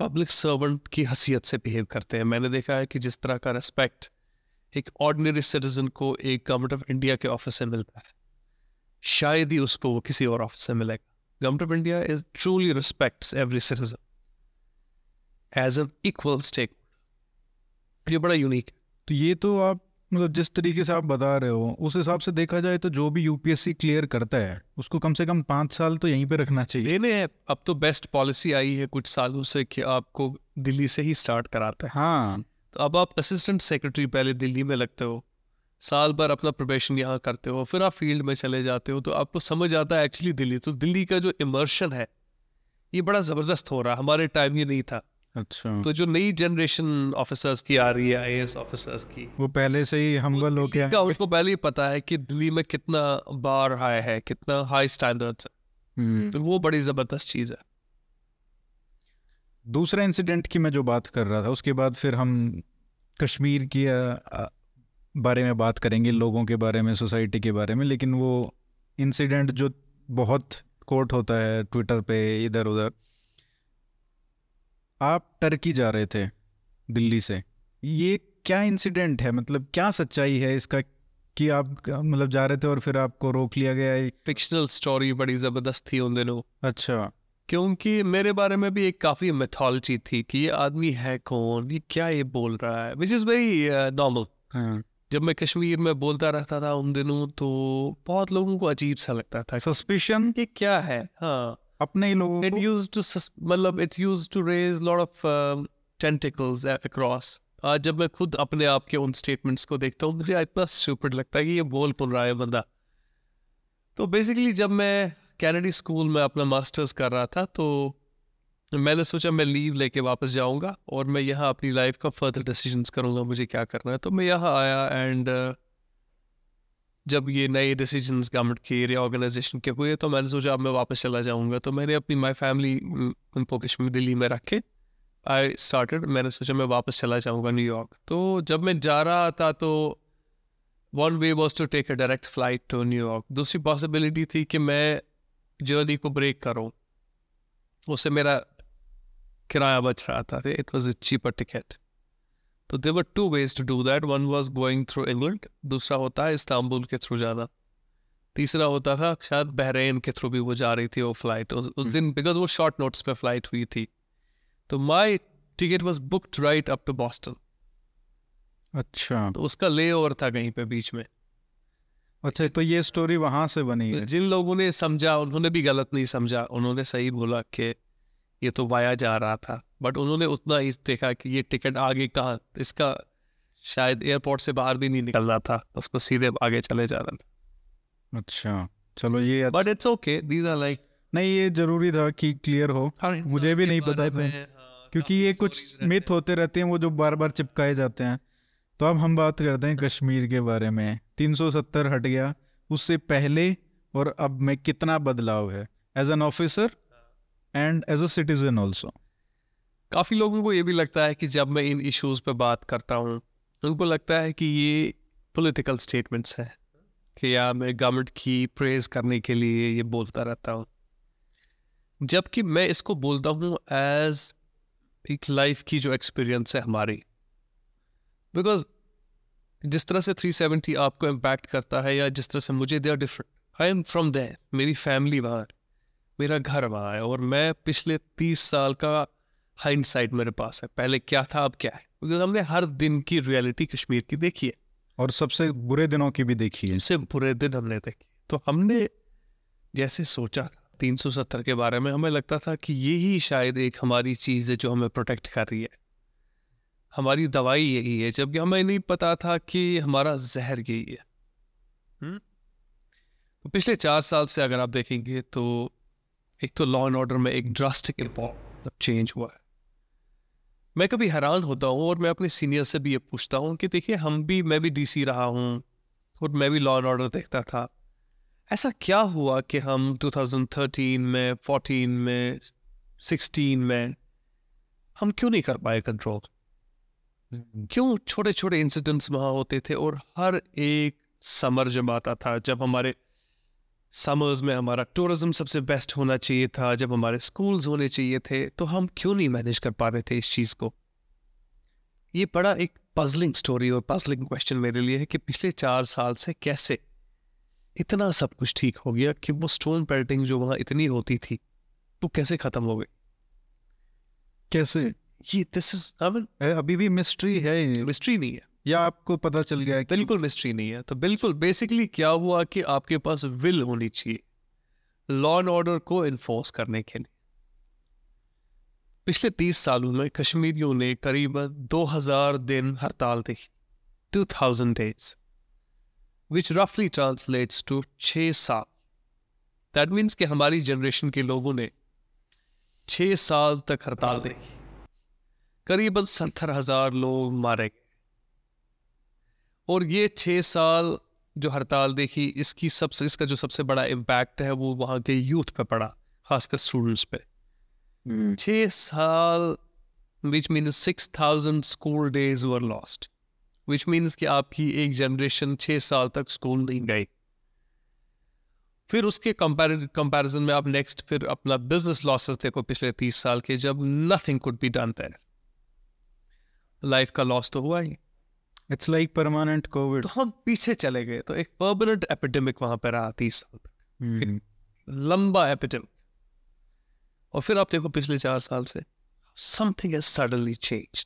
पब्लिक सर्वेंट की हसीियत से बिहेव करते हैं मैंने देखा है कि जिस तरह का रेस्पेक्ट एक ऑर्डनरी सिटीजन को एक गवर्नमेंट ऑफ इंडिया के ऑफिस से मिलता है शायद ही उसको वो किसी और ऑफिस से मिलेगा government of India is truly respects every citizen as an equal stake ये बड़ा यूनिक तो ये तो आप मतलब जिस तरीके से आप बता रहे हो उस हिसाब से देखा जाए तो जो भी यूपीएससी क्लियर करता है उसको कम से कम पाँच साल तो यहीं पे रखना चाहिए नहीं अब तो बेस्ट पॉलिसी आई है कुछ सालों से कि आपको दिल्ली से ही स्टार्ट कराते हैं हाँ तो अब आप असिस्टेंट सेक्रेटरी पहले दिल्ली में लगते हो साल भर अपना प्रोफेशन यहाँ करते हो फिर आप फील्ड में चले जाते हो तो आपको समझ आता है एक्चुअली दिल्ली तो दिल्ली का जो इमर्शन है ये बड़ा ज़बरदस्त हो रहा है हमारे टाइम ये नहीं था अच्छा तो जो नई जनरेशन ऑफिसर्स की आ रही है आई ऑफिसर्स की वो पहले से ही हम वो लोग उसको पहले ही पता है कि दिल्ली में कितना बार हाई है कितना हाई स्टैंडर्ड है हम्म। तो वो बड़ी जबरदस्त चीज है दूसरा इंसिडेंट की मैं जो बात कर रहा था उसके बाद फिर हम कश्मीर की बारे में बात करेंगे लोगों के बारे में सोसाइटी के बारे में लेकिन वो इंसिडेंट जो बहुत कोर्ट होता है ट्विटर पे इधर उधर आप टर्की जा रहे थे दिल्ली से ये क्या इंसिडेंट है मतलब क्या सच्चाई है इसका कि आप मतलब जा रहे थे और फिर आपको रोक लिया गया है फिक्शनल स्टोरी बड़ी ज़बरदस्त थी उन दिनों अच्छा क्योंकि मेरे बारे में भी एक काफ़ी मेथोलॉजी थी कि ये आदमी है कौन ये क्या ये बोल रहा है विच इज़ वेरी नॉर्मल जब मैं कश्मीर में बोलता रहता था उन दिनों तो बहुत लोगों को अजीब सा लगता था सस्पिशन ये क्या है हाँ अपने ही लोगों इट यूज टू मतलब it use to raise lot of tentacles across जब मैं खुद अपने आप के उन स्टेटमेंट्स को देखता हूँ मुझे इतना स्टूपिड लगता है कि ये बोल पुल रहा है बंदा तो बेसिकली जब मैं कैनेडी स्कूल में अपना मास्टर्स कर रहा था तो मैंने सोचा मैं लीव लेके वापस जाऊंगा और मैं यहाँ अपनी लाइफ का फर्दर डिसीजंस करूँगा मुझे क्या करना है तो मैं यहाँ आया एंड uh, जब ये नए डिसीजन गवर्नमेंट के रीऑर्गेनाइजेशन के हुए तो मैंने सोचा अब मैं वापस चला जाऊँगा तो मैंने अपनी माई फैमिली उनको कश्मीर दिल्ली में रखे आई स्टार्टेड मैंने सोचा मैं वापस चला जाऊँगा न्यूयॉर्क तो जब मैं जा रहा था तो one way was to take a direct flight to New York दूसरी पॉसिबिलिटी थी कि मैं जर्नी को ब्रेक करूँ उससे मेरा किराया बच रहा था it was a cheaper ticket तो there were two ways to do that one was going through England दूसरा होता है इस्तांबुल के थ्रू जाना तीसरा होता था शायद बहरेन के थ्रू भी वो जा रही थी वो फ्लाइट उस, उस हम्म। दिन बिकॉज वो शॉर्ट नोट्स पे फ्लाइट हुई थी तो my ticket was booked right up to Boston अच्छा तो उसका ले ओवर था कहीं पे बीच में अच्छा तो ये स्टोरी वहां से बनी है जिन लोगों ने समझा उन्होंने भी गलत नहीं समझा उन्होंने सही बोला कि ये तो वाया जा रहा था बट उन्होंने उतना ही देखा कि ये टिकट आगे कहाँ इसका शायद एयरपोर्ट से बाहर भी नहीं निकल रहा था उसको सीधे आगे चले जा रहा था अच्छा चलो ये but it's okay these are like नहीं ये जरूरी था कि क्लियर हो हाँ, मुझे भी नहीं पता था हाँ, क्योंकि ये कुछ मिथ होते रहते हैं वो जो बार बार चिपकाए जाते हैं तो अब हम बात करते हैं कश्मीर के बारे में 370 हट गया उससे पहले और अब में कितना बदलाव है as an officer and as a citizen also काफ़ी लोगों को ये भी लगता है कि जब मैं इन इश्यूज पे बात करता हूँ उनको लगता है कि ये पॉलिटिकल स्टेटमेंट्स हैं कि या मैं गवर्नमेंट की प्रेज करने के लिए ये बोलता रहता हूँ जबकि मैं इसको बोलता हूँ एज एक लाइफ की जो एक्सपीरियंस है हमारी बिकॉज जिस तरह से 370 आपको इम्पैक्ट करता है या जिस तरह से मुझे they are different I am from there मेरी फैमिली वहाँ मेरा घर वहाँ है और मैं पिछले तीस साल का हाइंड मेरे पास है पहले क्या था अब क्या है क्योंकि हमने हर दिन की रियलिटी कश्मीर की देखी है और सबसे बुरे दिनों की भी देखी है सिर्फ बुरे दिन हमने देखी तो हमने जैसे सोचा था सत्तर के बारे में हमें लगता था कि यही शायद एक हमारी चीज़ है जो हमें प्रोटेक्ट कर रही है हमारी दवाई यही है जबकि हमें नहीं पता था कि हमारा जहर यही है हम्म? तो पिछले चार साल से अगर आप देखेंगे तो एक तो लॉ एंड ऑर्डर में एक ड्रास्टिक चेंज मतलब हुआ है मैं कभी हैरान होता हूँ और मैं अपने सीनियर से भी ये पूछता हूँ कि देखिए हम भी मैं भी डीसी रहा हूँ और मैं भी लॉ एंड ऑर्डर देखता था ऐसा क्या हुआ कि हम 2013 में 14 में 16 में हम क्यों नहीं कर पाए कंट्रोल हम्म। क्यों छोटे छोटे इंसिडेंट्स वहाँ होते थे और हर एक समर जब आता था जब हमारे समर्स में हमारा टूरिज्म सबसे बेस्ट होना चाहिए था जब हमारे स्कूल्स होने चाहिए थे तो हम क्यों नहीं मैनेज कर पा रहे थे इस चीज़ को ये बड़ा एक पजलिंग स्टोरी और पजलिंग क्वेश्चन मेरे लिए है कि पिछले चार साल से कैसे इतना सब कुछ ठीक हो गया कि वो स्टोन पेल्टिंग जो वहाँ इतनी होती थी वो कैसे ख़त्म हो गई कैसे ये दिस इज आई मीन अभी भी मिस्ट्री है मिस्ट्री नहीं है या आपको पता चल गया है बिल्कुल मिस्ट्री नहीं है तो बिल्कुल बेसिकली क्या हुआ कि आपके पास विल होनी चाहिए लॉ एंड ऑर्डर को इन्फोर्स करने के लिए पिछले तीस सालों में कश्मीरियों ने करीबन 2000 दिन हड़ताल देखी 2000 डेज विच रफली ट्रांसलेट्स टू छः साल दैट मीन्स कि हमारी जनरेशन के लोगों ने छः साल तक हड़ताल देखी करीबन सत्तर हजार लोग मारे गए और ये छः साल जो हड़ताल देखी इसकी सबसे इसका जो सबसे बड़ा इम्पैक्ट है वो वहाँ के यूथ पे पड़ा खासकर स्टूडेंट्स पे mm. हम्म। छः साल which mean six thousand school days were lost which means कि आपकी एक जनरेशन छः साल तक स्कूल नहीं गई फिर उसके कंपैरिजन में आप नेक्स्ट फिर अपना बिजनेस लॉसेस देखो पिछले तीस साल के जब nothing could be done their life का लॉस तो हुआ ही इट्स लाइक परमानेंट कोविड तो हम पीछे चले गए तो एक परमानेंट एपिडेमिक वहां पर रहा तीस साल तक हम्म। लंबा एपिडेमिक और फिर आप देखो पिछले चार साल से something has suddenly change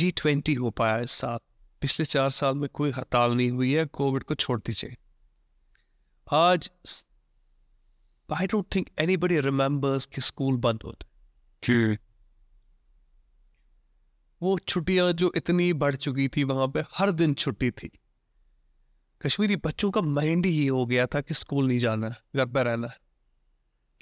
G twenty हो पाया इस साल पिछले चार साल में कोई हड़ताल नहीं हुई है कोविड को छोड़ दीजिए आज I don't think anybody remembers के स्कूल बंद होते वो छुट्टियां जो इतनी बढ़ चुकी थी वहां पे हर दिन छुट्टी थी कश्मीरी बच्चों का माइंड ही हो गया था कि स्कूल नहीं जाना घर पर रहना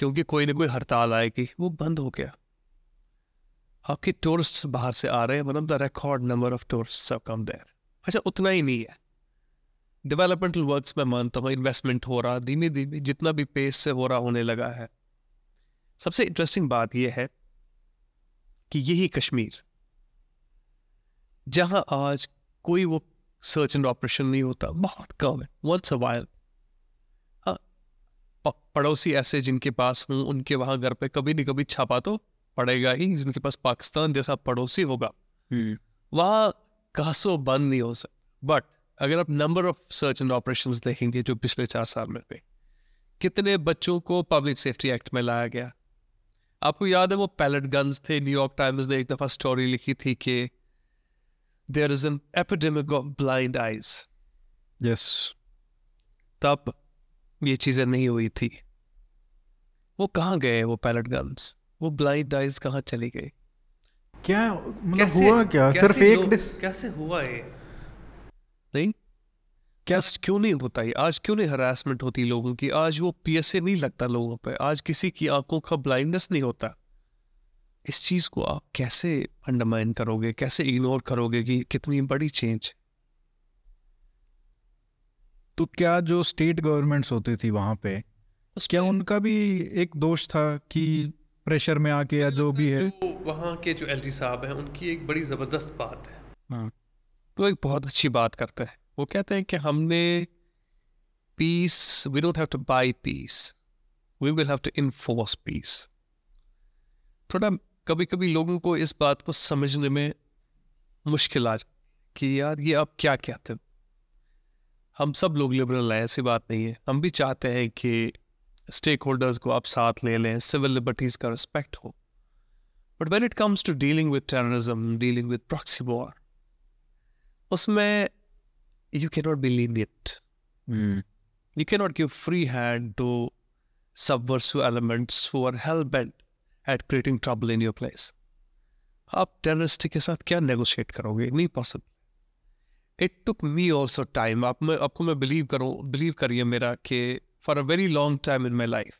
क्योंकि कोई ना कोई हड़ताल आएगी वो बंद हो गया आपके हाँ, टूरिस्ट बाहर से आ रहे हैं मतलब the record number of tourist come there अच्छा उतना ही नहीं है डेवलपमेंटल वर्क्स में मानता हूँ इन्वेस्टमेंट हो रहा धीमे धीमे जितना भी पेस से हो रहा होने लगा है सबसे इंटरेस्टिंग बात यह है कि यही कश्मीर जहाँ आज कोई वो सर्च एंड ऑपरेशन नहीं होता बहुत कम है वंस अ वायल पड़ोसी ऐसे जिनके पास हूँ उनके वहाँ घर पे कभी ना कभी छापा तो पड़ेगा ही जिनके पास पाकिस्तान जैसा पड़ोसी होगा हम्म। वहाँ कासो बंद नहीं हो सकता बट अगर आप number of search and operation देखेंगे जो पिछले चार साल में पे कितने बच्चों को पब्लिक सेफ्टी एक्ट में लाया गया आपको याद है वो पैलेट गन्स थे न्यूयॉर्क टाइम्स ने एक दफ़ा स्टोरी लिखी थी कि there is an epidemic of blind eyes yes तब ये चीजें नहीं हुई थी वो कहाँ गए वो पैलेट गन्स वो ब्लाइंड आइज कहाँ चली गई क्या मतलब हुआ क्या सिर्फ एक डिस... कैसे हुआ ये नहीं क्या क्यों नहीं होता है आज क्यों नहीं हरासमेंट होती लोगों की आज वो पीएसए नहीं लगता लोगों पे आज किसी की आंखों का ब्लाइंडनेस नहीं होता इस चीज़ को आप कैसे अंडरमाइन करोगे कैसे इग्नोर करोगे कि कितनी बड़ी चेंज तो क्या जो स्टेट गवर्नमेंट्स होती थी वहाँ पे तो क्या उनका भी एक दोष था कि प्रेशर में आके या जो भी है जो वहाँ के जो एलजी साहब हैं उनकी एक बड़ी ज़बरदस्त बात है हाँ तो एक बहुत अच्छी बात करते हैं वो कहते हैं कि हमने peace we don't have to buy peace we will have to enforce peace थोड़ा कभी कभी लोगों को इस बात को समझने में मुश्किल आ जाती कि यार ये अब क्या कहते हैं हम सब लोग लिबरल हैं ऐसी बात नहीं है हम भी चाहते हैं कि स्टेक होल्डर्स को आप साथ ले लें सिविल लिबर्टीज़ का रिस्पेक्ट हो but when it comes to dealing with terrorism dealing with proxy war उसमें you can not be it you can not give free hand to subversive elements for help and at creating trouble in your place आप टेररिस्ट के साथ क्या नेगोशिएट करोगे नहीं possible it took me also time आप मैं आपको मैं बिलीव करूँ बिलीव करिए मेरा कि for a very long time in my life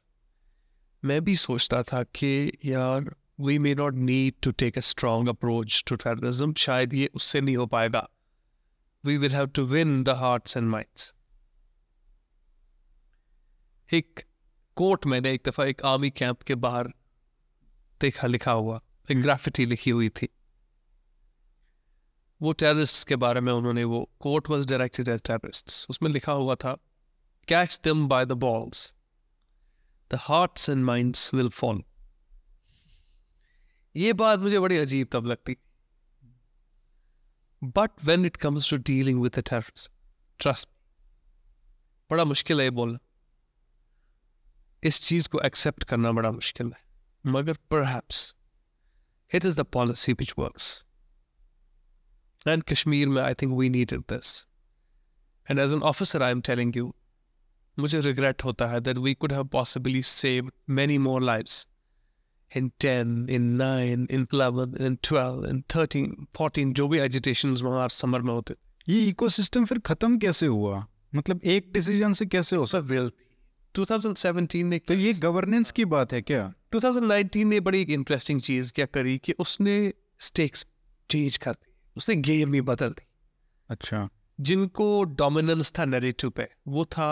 मैं भी सोचता था कि यार we may not need to take a strong approach to terrorism शायद ये उससे नहीं हो पाएगा we will have to win the hearts and minds एक कोर्ट मैंने एक दफ़ा एक आर्मी कैंप के बाहर देखा लिखा हुआ एक ग्राफिटी लिखी हुई थी वो टेररिस्ट के बारे में उन्होंने वो quote was directed at terrorist उसमें लिखा हुआ था catch them by the balls the hearts and minds will follow ये बात मुझे बड़ी अजीब तब लगती but when it comes to dealing with terrorist trust बड़ा मुश्किल है ये बोलना इस चीज़ को एक्सेप्ट करना बड़ा मुश्किल है मगर perhaps it is the policy which works and Kashmir में I think we need it this and as an officer I am मुझे रिग्रेट होता है that we could have possibly save many more lives in 10, in 9, in 11, in 12, in 13, 14, जो भी एजिटेशन वहाँ समर में होते ये इकोसिस्टम फिर खत्म कैसे हुआ मतलब एक डिसीजन से कैसे हो सर वेल्थ 2017 तो ये गवर्नेंस की बात है क्या 2019 ने बड़ी इंटरेस्टिंग चीज़ क्या करी कि उसने स्टेक्स चेंज कर दी उसने गेम ही बदल दी अच्छा जिनको डोमिनेंस था नरेटिव पे वो था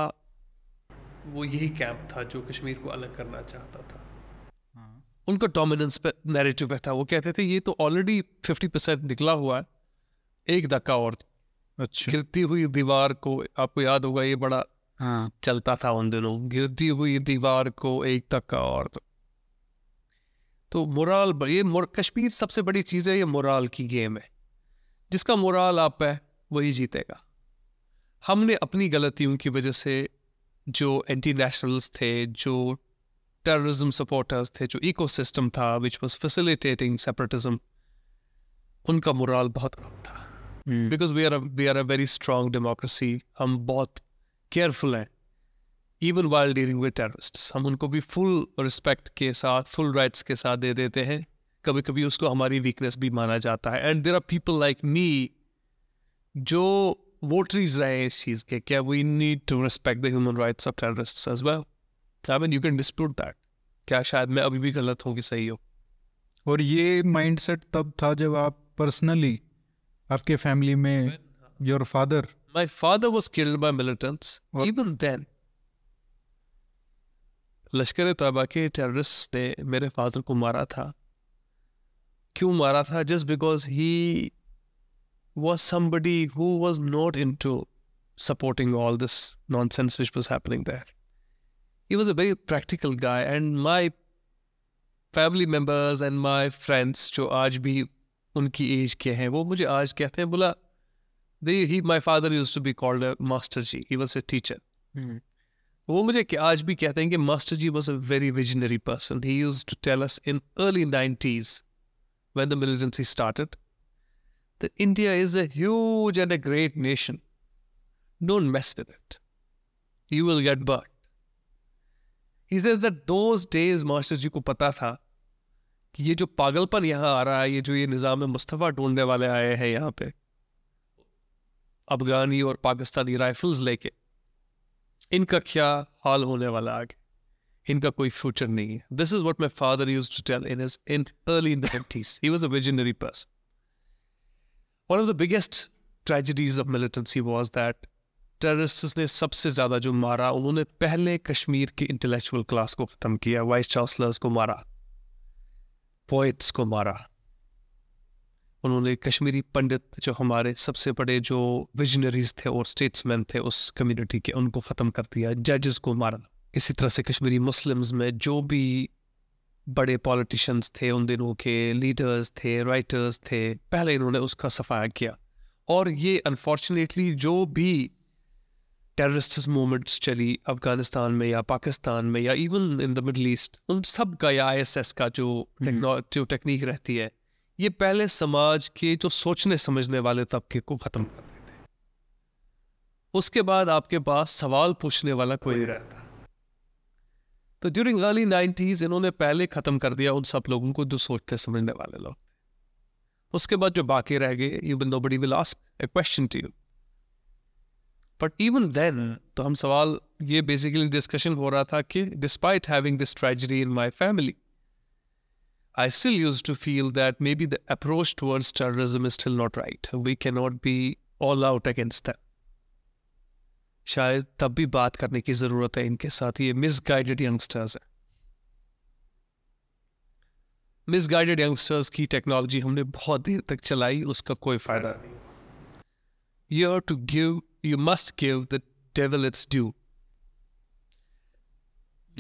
वो यही कैंप था जो कश्मीर को अलग करना चाहता था हाँ। उनको डोमिनेंस पे नरेटिव पे था वो कहते थे ये तो ऑलरेडी फिफ्टी परसेंट निकला हुआ है एक धक्का और अच्छा गिरती हुई दीवार को आपको याद होगा ये बड़ा हाँ चलता था उन दिनों गिरती हुई दीवार को एक तक और तो, तो मोराल ये मुर, कश्मीर सबसे बड़ी चीज़ है ये मुराल की गेम है जिसका मुराल आप है वही जीतेगा हमने अपनी गलतियों की वजह से जो एंटी नेशनल्स थे जो टेररिज्म सपोर्टर्स थे जो इकोसिस्टम था विच वॉज फेसिलिटेटिंग सेपरेटिज्म उनका मुराल बहुत कम था because we are we are a very strong democracy हम बहुत केयरफुल हैं even while dealing with terrorists हम उनको भी फुल रिस्पेक्ट के साथ फुल राइट्स के साथ दे देते हैं कभी कभी उसको हमारी वीकनेस भी माना जाता है and there are people like me जो वोटरीज रहे हैं इस चीज़ के क्या we need to respect the human rights of terrorists as well I mean you can dispute that क्या शायद मैं अभी भी गलत हूँ कि सही हो और ये माइंडसेट तब था जब आप पर्सनली आपके फैमिली में your father My father was killed by militants. What? Even then, लश्कर तयबा के टेररिस्ट ने मेरे फादर को मारा था क्यों मारा था just because he was somebody who was not into supporting all this nonsense which was happening there he was a very practical guy and my family members and my friends जो आज भी उनकी एज के हैं वो मुझे आज कहते हैं बोला they, he my father used to be called a master ji he was a teacher mm-hmm. was a आज भी कहते हैं कि master was a a very visionary person he use to tell us in early nineties when the militancy that India is a huge and a great nation. Don't mess with it. You will get burnt. He says that those days master ji को पता था कि ये जो पागलपन यहाँ आ रहा है ये जो ये निज़ाम मुस्तफ़ा ढूंढने वाले आए हैं यहाँ पे अफगानी और पाकिस्तानी राइफल्स लेके इनका क्या हाल होने वाला आगे इनका कोई फ्यूचर नहीं है this is what my father use to tell in in early in these he was a visionary person one of the biggest tragedies of militancy was that terrorist ने सबसे ज़्यादा जो मारा उन्होंने पहले कश्मीर के इंटेलेक्चुअल क्लास को ख़त्म किया वाइस चांसलर्स को मारा पोइट्स को मारा उन्होंने कश्मीरी पंडित जो हमारे सबसे बड़े जो विजनरीज थे और स्टेट्समैन थे उस कम्युनिटी के उनको ख़त्म कर दिया जजेस को मारा इसी तरह से कश्मीरी मुस्लिम्स में जो भी बड़े पॉलिटिशियंस थे उन दिनों के लीडर्स थे राइटर्स थे पहले इन्होंने उसका सफाया किया और ये अनफॉर्चुनेटली जो भी टेररिस्ट मूवमेंट्स चली अफगानिस्तान में या पाकिस्तान में या even in the Middle East उन सब का या आई का जो टेक्नो हम्म। जो टेक्निक रहती है ये पहले समाज के जो सोचने समझने वाले तबके को ख़त्म कर देते उसके बाद आपके पास सवाल पूछने वाला कोई नहीं रहता तो ड्यूरिंग अर्ली नाइन्टीज इन्होंने पहले ख़त्म कर दिया उन सब लोगों को जो सोचते समझने वाले लोग उसके बाद जो बाकी रह गए even nobody will ask a question to you but even then तो हम सवाल ये बेसिकली डिस्कशन हो रहा था कि despite having this tragedy in my family I still used to feel that maybe the approach towards terrorism is still not right. We cannot be all out against them. शायद तब भी बात करने की ज़रूरत है इनके साथ ये मिसगाइडेड यंगस्टर्स हैं मिसगाइडेड यंगस्टर्स की टेक्नोलॉजी हमने बहुत देर तक चलाई उसका कोई फ़ायदा नहीं you to give you must give the devil its due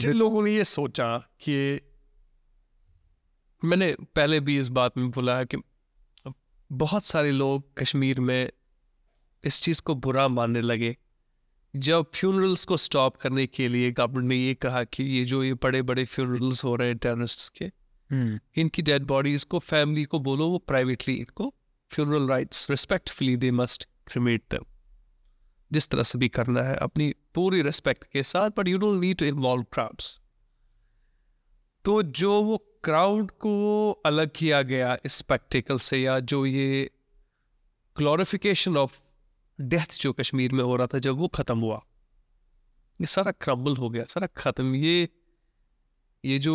जिन लोगों ने ये सोचा कि मैंने पहले भी इस बात में बोला है कि बहुत सारे लोग कश्मीर में इस चीज़ को बुरा मानने लगे जब फ्यूनरल्स को स्टॉप करने के लिए गवर्नमेंट ने ये कहा कि ये जो ये बड़े बड़े फ्यूनरल्स हो रहे हैं टेरिस्ट के हम्म। इनकी डेड बॉडीज को फैमिली को बोलो वो प्राइवेटली इनको funeral rites respectfully they must cremate them जिस तरह से भी करना है अपनी पूरी रिस्पेक्ट के साथ but you don't need to involve crowds तो जो वो क्राउड को अलग किया गया इस स्पेक्टिकल से या जो ये ग्लोरिफिकेशन ऑफ डेथ जो कश्मीर में हो रहा था जब वो ख़त्म हुआ ये सारा क्रम्बल हो गया सारा ख़त्म ये ये जो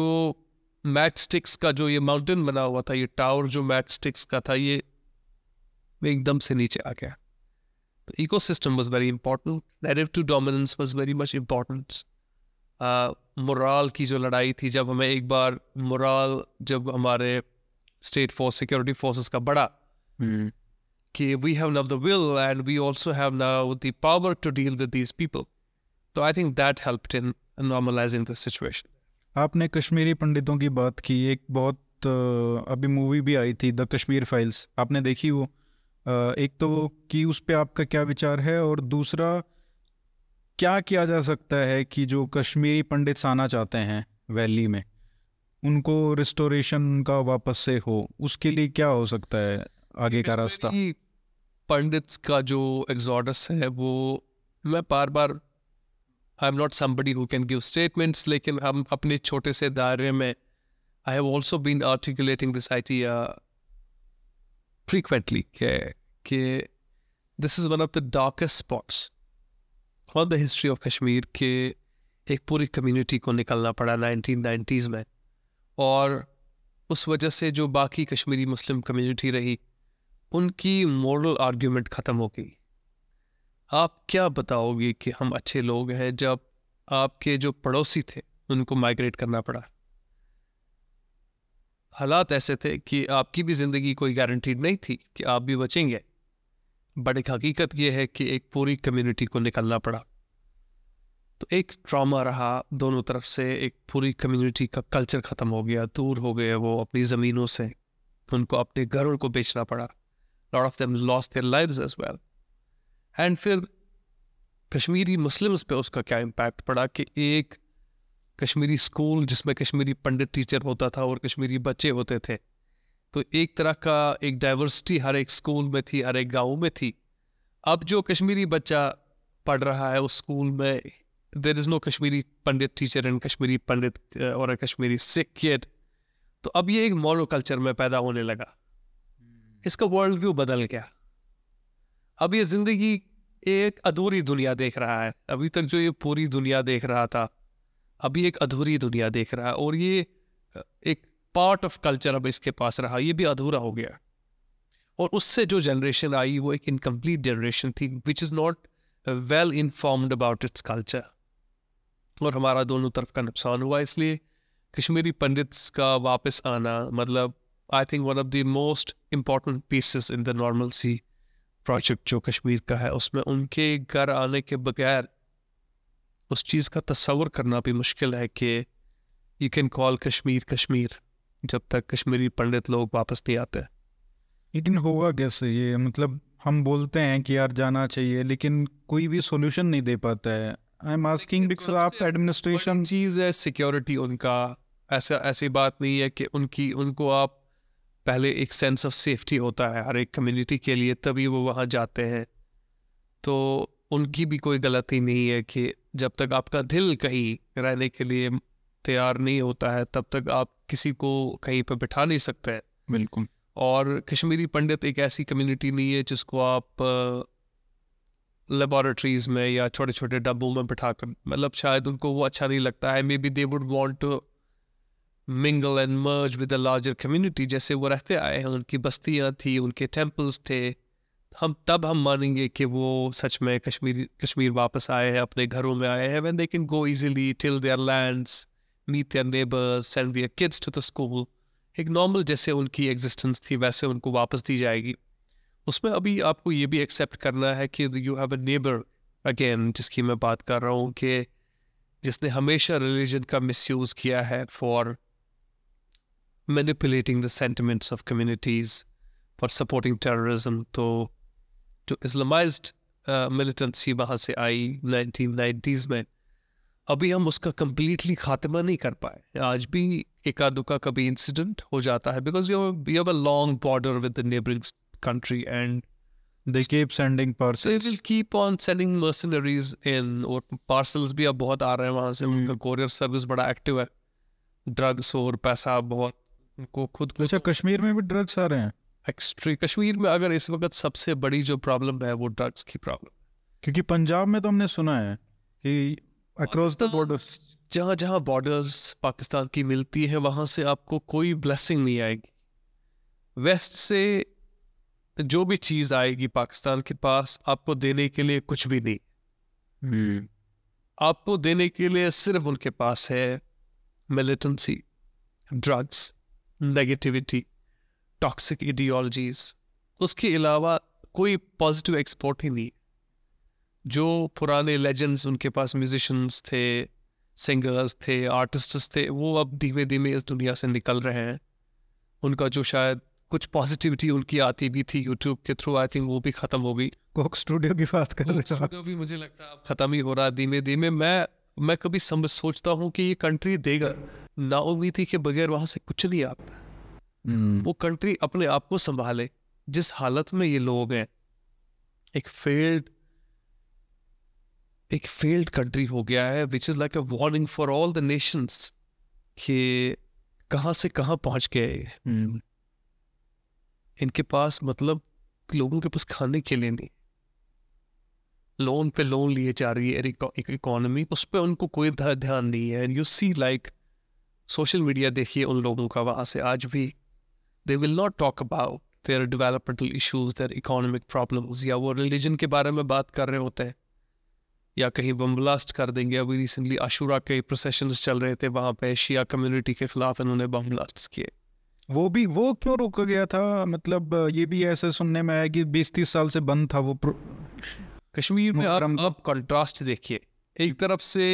मैट स्टिक्स का जो ये माउंटेन बना हुआ था ये टावर जो मैट स्टिक्स का था ये एकदम से नीचे आ गया तो ecosystem was very important narrative dominance was very much important moral की जो लड़ाई थी जब हमें एक बार मुराल जब हमारे स्टेट फोर्स सिक्योरिटी फोर्सेस का बड़ा हम्म। कि we have now the will and we also have now the power to deal with these people तो I think that helped in normalising the situation आपने कश्मीरी पंडितों की बात की एक बहुत अभी मूवी भी आई थी द कश्मीर फाइल्स आपने देखी वो एक तो कि उस पर आपका क्या विचार है और दूसरा क्या किया जा सकता है कि जो कश्मीरी पंडित आना चाहते हैं वैली में उनको रिस्टोरेशन का वापस से हो उसके लिए क्या हो सकता है आगे का रास्ता पंडित का जो एग्जॉडस है वो मैं बार बार I am not somebody who can give statements लेकिन हम अपने छोटे से दायरे में I have also been articulating this idea frequently के this is one of the darkest spots throughout the history of Kashmir के एक पूरी कम्युनिटी को निकलना पड़ा नाइनटीन नाइन्टीज़ में और उस वजह से जो बाकी कश्मीरी मुस्लिम कम्युनिटी रही उनकी मॉरल आर्ग्यूमेंट ख़त्म हो गई आप क्या बताओगे कि हम अच्छे लोग हैं जब आपके जो पड़ोसी थे उनको माइग्रेट करना पड़ा हालात ऐसे थे कि आपकी भी ज़िंदगी कोई गारंटीड नहीं थी कि आप भी बचेंगे बट एक हकीकत यह है कि एक पूरी कम्युनिटी को निकलना पड़ा तो एक ट्रॉमा रहा दोनों तरफ से एक पूरी कम्युनिटी का कल्चर ख़त्म हो गया दूर हो गए वो अपनी ज़मीनों से उनको अपने घरों को बेचना पड़ा lot of them lost their live as well and फिर कश्मीरी मुस्लिम्स पे उसका क्या इम्पैक्ट पड़ा कि एक कश्मीरी स्कूल जिसमें कश्मीरी पंडित टीचर होता था और कश्मीरी बच्चे होते थे तो एक तरह का एक डाइवर्सिटी हर एक स्कूल में थी हर एक गांव में थी अब जो कश्मीरी बच्चा पढ़ रहा है उस स्कूल में there is no Kashmiri Pandit teacher and Kashmiri Pandit और कश्मीरी सिख किड तो अब ये एक मोनो कल्चर में पैदा होने लगा हम्म। इसका वर्ल्ड व्यू बदल गया अब ये ज़िंदगी एक अधूरी दुनिया देख रहा है अभी तक जो ये पूरी दुनिया देख रहा था अभी एक अधूरी दुनिया देख रहा है और ये एक पार्ट ऑफ कल्चर अब इसके पास रहा ये भी अधूरा हो गया और उससे जो जनरेशन आई वो एक इनकम्प्लीट जनरेशन थी which is not well informed about its culture और हमारा दोनों तरफ का नुकसान हुआ इसलिए कश्मीरी पंडित का वापस आना मतलब I think one of the most important pieces in the normalcy project जो कश्मीर का है उसमें उनके घर आने के बगैर उस चीज़ का तस्वर करना भी मुश्किल है कि you can call Kashmir Kashmir जब तक कश्मीरी पंडित लोग वापस नहीं आते लेकिन होगा कैसे ये मतलब हम बोलते हैं कि यार जाना चाहिए लेकिन कोई भी सोल्यूशन नहीं दे पाता है आई एम आस्किंग बिकॉज आप एडमिनिस्ट्रेशन चीज़ है सिक्योरिटी उनका ऐसा ऐसी बात नहीं है कि उनकी उनको आप पहले एक सेंस ऑफ सेफ्टी होता है हर एक कम्युनिटी के लिए तभी वो वहाँ जाते हैं तो उनकी भी कोई गलती नहीं है कि जब तक आपका दिल कहीं रहने के लिए तैयार नहीं होता है तब तक आप किसी को कहीं पर बैठा नहीं सकते हैं बिल्कुल और कश्मीरी पंडित एक ऐसी कम्युनिटी नहीं है जिसको आप लेबॉरेटरीज में या छोटे छोटे डब्बों में बैठा कर मतलब शायद उनको वो अच्छा नहीं लगता है maybe they would want to mingle and merge with a larger community जैसे वो रहते आए हैं उनकी बस्तियाँ थी उनके टेम्पल्स थे हम तब हम मानेंगे कि वो सच में कश्मीर कश्मीर वापस आए हैं अपने घरों में आए हैं when they can go easily till their lands meet their neighbours send their kids to the school एक नॉर्मल जैसे उनकी एग्जिस्टेंस थी वैसे उनको वापस दी जाएगी उसमें अभी आपको ये भी एक्सेप्ट करना है कि you have a neighbour again जिसकी मैं बात कर रहा हूँ कि जिसने हमेशा रिलीजन का मिसयूज़ किया है for manipulating the sentiments of communities for supporting terrorism तो जो इस्लामाइज्ड मिलिटेंसी uh, वहाँ से आई नाइनटीन नाइन्टीज़ में अभी हम उसका कम्प्लीटली खात्मा नहीं कर पाए आज भी एका दुका कभी इंसिडेंट हो जाता है because you you have a long border with the neighbouring country and they keep sending parcels they will keep on sending mercenaries in और पार्सल्स भी अब बहुत आ रहे हैं वहाँ से hmm. उनका कोरियर सर्विस बड़ा एक्टिव है ड्रग्स और पैसा बहुत उनको खुद अच्छा कश्मीर में भी ड्रग्स आ रहे हैं एक्स्ट्री कश्मीर में अगर इस वक्त सबसे बड़ी जो प्रॉब्लम है वो ड्रग्स की प्रॉब्लम क्योंकि पंजाब में तो हमने सुना है कि अक्रॉस द बॉर्डर्स जहाँ जहाँ बॉर्डर्स पाकिस्तान की मिलती है वहाँ से आपको कोई ब्लेसिंग नहीं आएगी वेस्ट से जो भी चीज़ आएगी पाकिस्तान के पास आपको देने के लिए कुछ भी नहीं hmm. आपको देने के लिए सिर्फ उनके पास है militancy drugs negativity toxic ideologies उसके अलावा कोई पॉजिटिव एक्सपोर्ट ही नहीं जो पुराने लेजेंड्स उनके पास म्यूजिशंस थे सिंगर्स थे आर्टिस्ट्स थे वो अब धीमे धीमे इस दुनिया से निकल रहे हैं उनका जो शायद कुछ पॉजिटिविटी उनकी आती भी थी यूट्यूब के थ्रू आई थिंक वो भी खत्म हो गई कोक स्टूडियो की बात कर रहे स्टूडियो भी मुझे लगता है खत्म ही हो रहा है धीमे धीमे मैं मैं कभी समझ सोचता हूँ कि ये कंट्री देगा ना उम्मीदी के बगैर वहाँ से कुछ नहीं आता हम्म। वो कंट्री अपने आप को संभाले जिस हालत में ये लोग हैं एक फेल्ड एक फेल्ड कंट्री हो गया है which is like a warning for all the nations कि कहाँ से कहाँ पहुँच गए hmm. इनके पास मतलब लोगों के पास खाने के लिए नहीं लोन पे लोन लिए जा रही है एक इकोनॉमी उस पर उनको कोई ध्यान नहीं है and you see like social media देखिए उन लोगों का वहाँ से आज भी they will not talk about their developmental issues their economic problems या वो रिलीजन के बारे में बात कर रहे होते हैं या कहीं बम ब्लास्ट कर देंगे अभी रिसेंटली आशूरा के प्रोसेशन चल रहे थे वहाँ पे शिया कम्युनिटी के खिलाफ इन्होंने बम ब्लास्ट किए वो भी वो क्यों रोका गया था मतलब ये भी ऐसे सुनने में आया कि बीस तीस साल से बंद था वो कश्मीर में आप, आप कंट्रास्ट देखिए एक तरफ से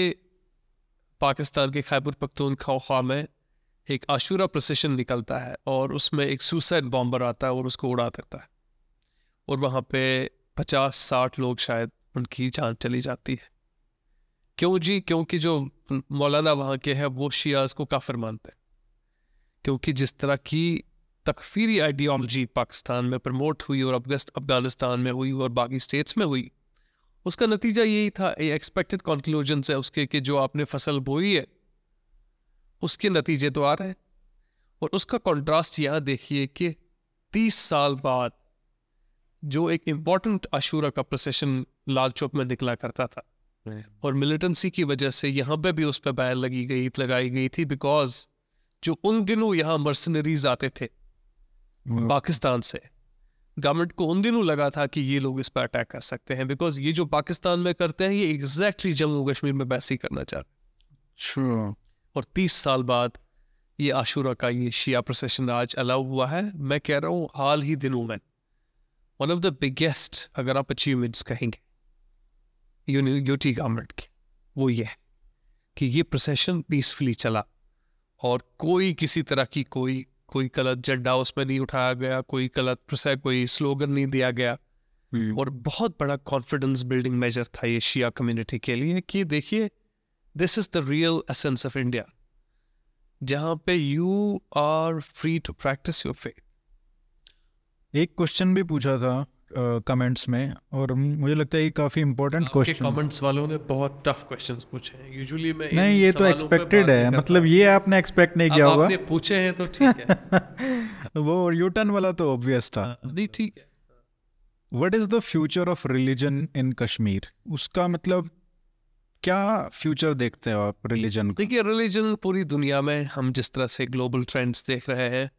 पाकिस्तान के खैबर खा में एक आशूरा प्रोसेशन निकलता है और उसमें एक सुसाइड बॉम्बर आता है और उसको उड़ा देता है और वहाँ पे पचास साठ लोग शायद उनकी जान चली जाती है क्यों जी क्योंकि जो मौलाना वहाँ के हैं वो शियाज को काफिर मानते हैं क्योंकि जिस तरह की तकफीरी आइडियोलॉजी पाकिस्तान में प्रमोट हुई और अफगस्त अफगानिस्तान में हुई और बाकी स्टेट्स में हुई उसका नतीजा यही था ये एक्सपेक्टेड कंक्लूजन है उसके कि जो आपने फसल बोई है उसके नतीजे तो आ रहे हैं और उसका कंट्रास्ट यह देखिए कि तीस साल बाद जो एक इम्पॉर्टेंट अशूरा का प्रोसेशन लाल चौक में निकला करता था और मिलिटेंसी की वजह से यहाँ पे भी उस पर बैन लगी गई लगाई गई थी बिकॉज जो उन दिनों यहाँ मर्सनरीज आते थे पाकिस्तान से गवर्नमेंट को उन दिनों लगा था कि ये लोग इस पर अटैक कर सकते हैं बिकॉज ये जो पाकिस्तान में करते हैं ये एग्जैक्टली जम्मू कश्मीर में वैसे ही करना चाह रहे और तीस साल बाद ये आशूरा का ये शिया प्रोसेशन आज अलाउ हुआ है मैं कह रहा हूँ हाल ही दिनों में वन ऑफ द बिगेस्ट अगर आप अचीवमेंट्स कहेंगे यूटी गवर्नमेंट की वो ये है कि ये प्रोसेशन पीसफुली चला और कोई किसी तरह की कोई कोई गलत झंडा उसमें नहीं उठाया गया कोई गलत प्रोसेस कोई स्लोगन नहीं दिया गया हम्म। और बहुत बड़ा कॉन्फिडेंस बिल्डिंग मेजर था ये शिया कम्युनिटी के लिए कि देखिए this is the real essence of India जहाँ पे you are free to practise your faith एक क्वेश्चन भी पूछा था कमेंट्स में और मुझे लगता है ये काफ़ी इंपॉर्टेंट क्वेश्चन कमेंट्स वालों ने बहुत टफ क्वेश्चंस पूछे हैं यूजुअली मैं नहीं ये तो एक्सपेक्टेड है मतलब ये आपने एक्सपेक्ट नहीं किया होगा आपने पूछे हैं तो ठीक है [LAUGHS] वो यूटर्न वाला तो ऑब्वियस था हाँ, नहीं ठीक है what is the future of religion in Kashmir उसका मतलब क्या फ्यूचर देखते हो आप रिलीजन देखिए रिलीजन पूरी दुनिया में हम जिस तरह से ग्लोबल ट्रेंड्स देख रहे हैं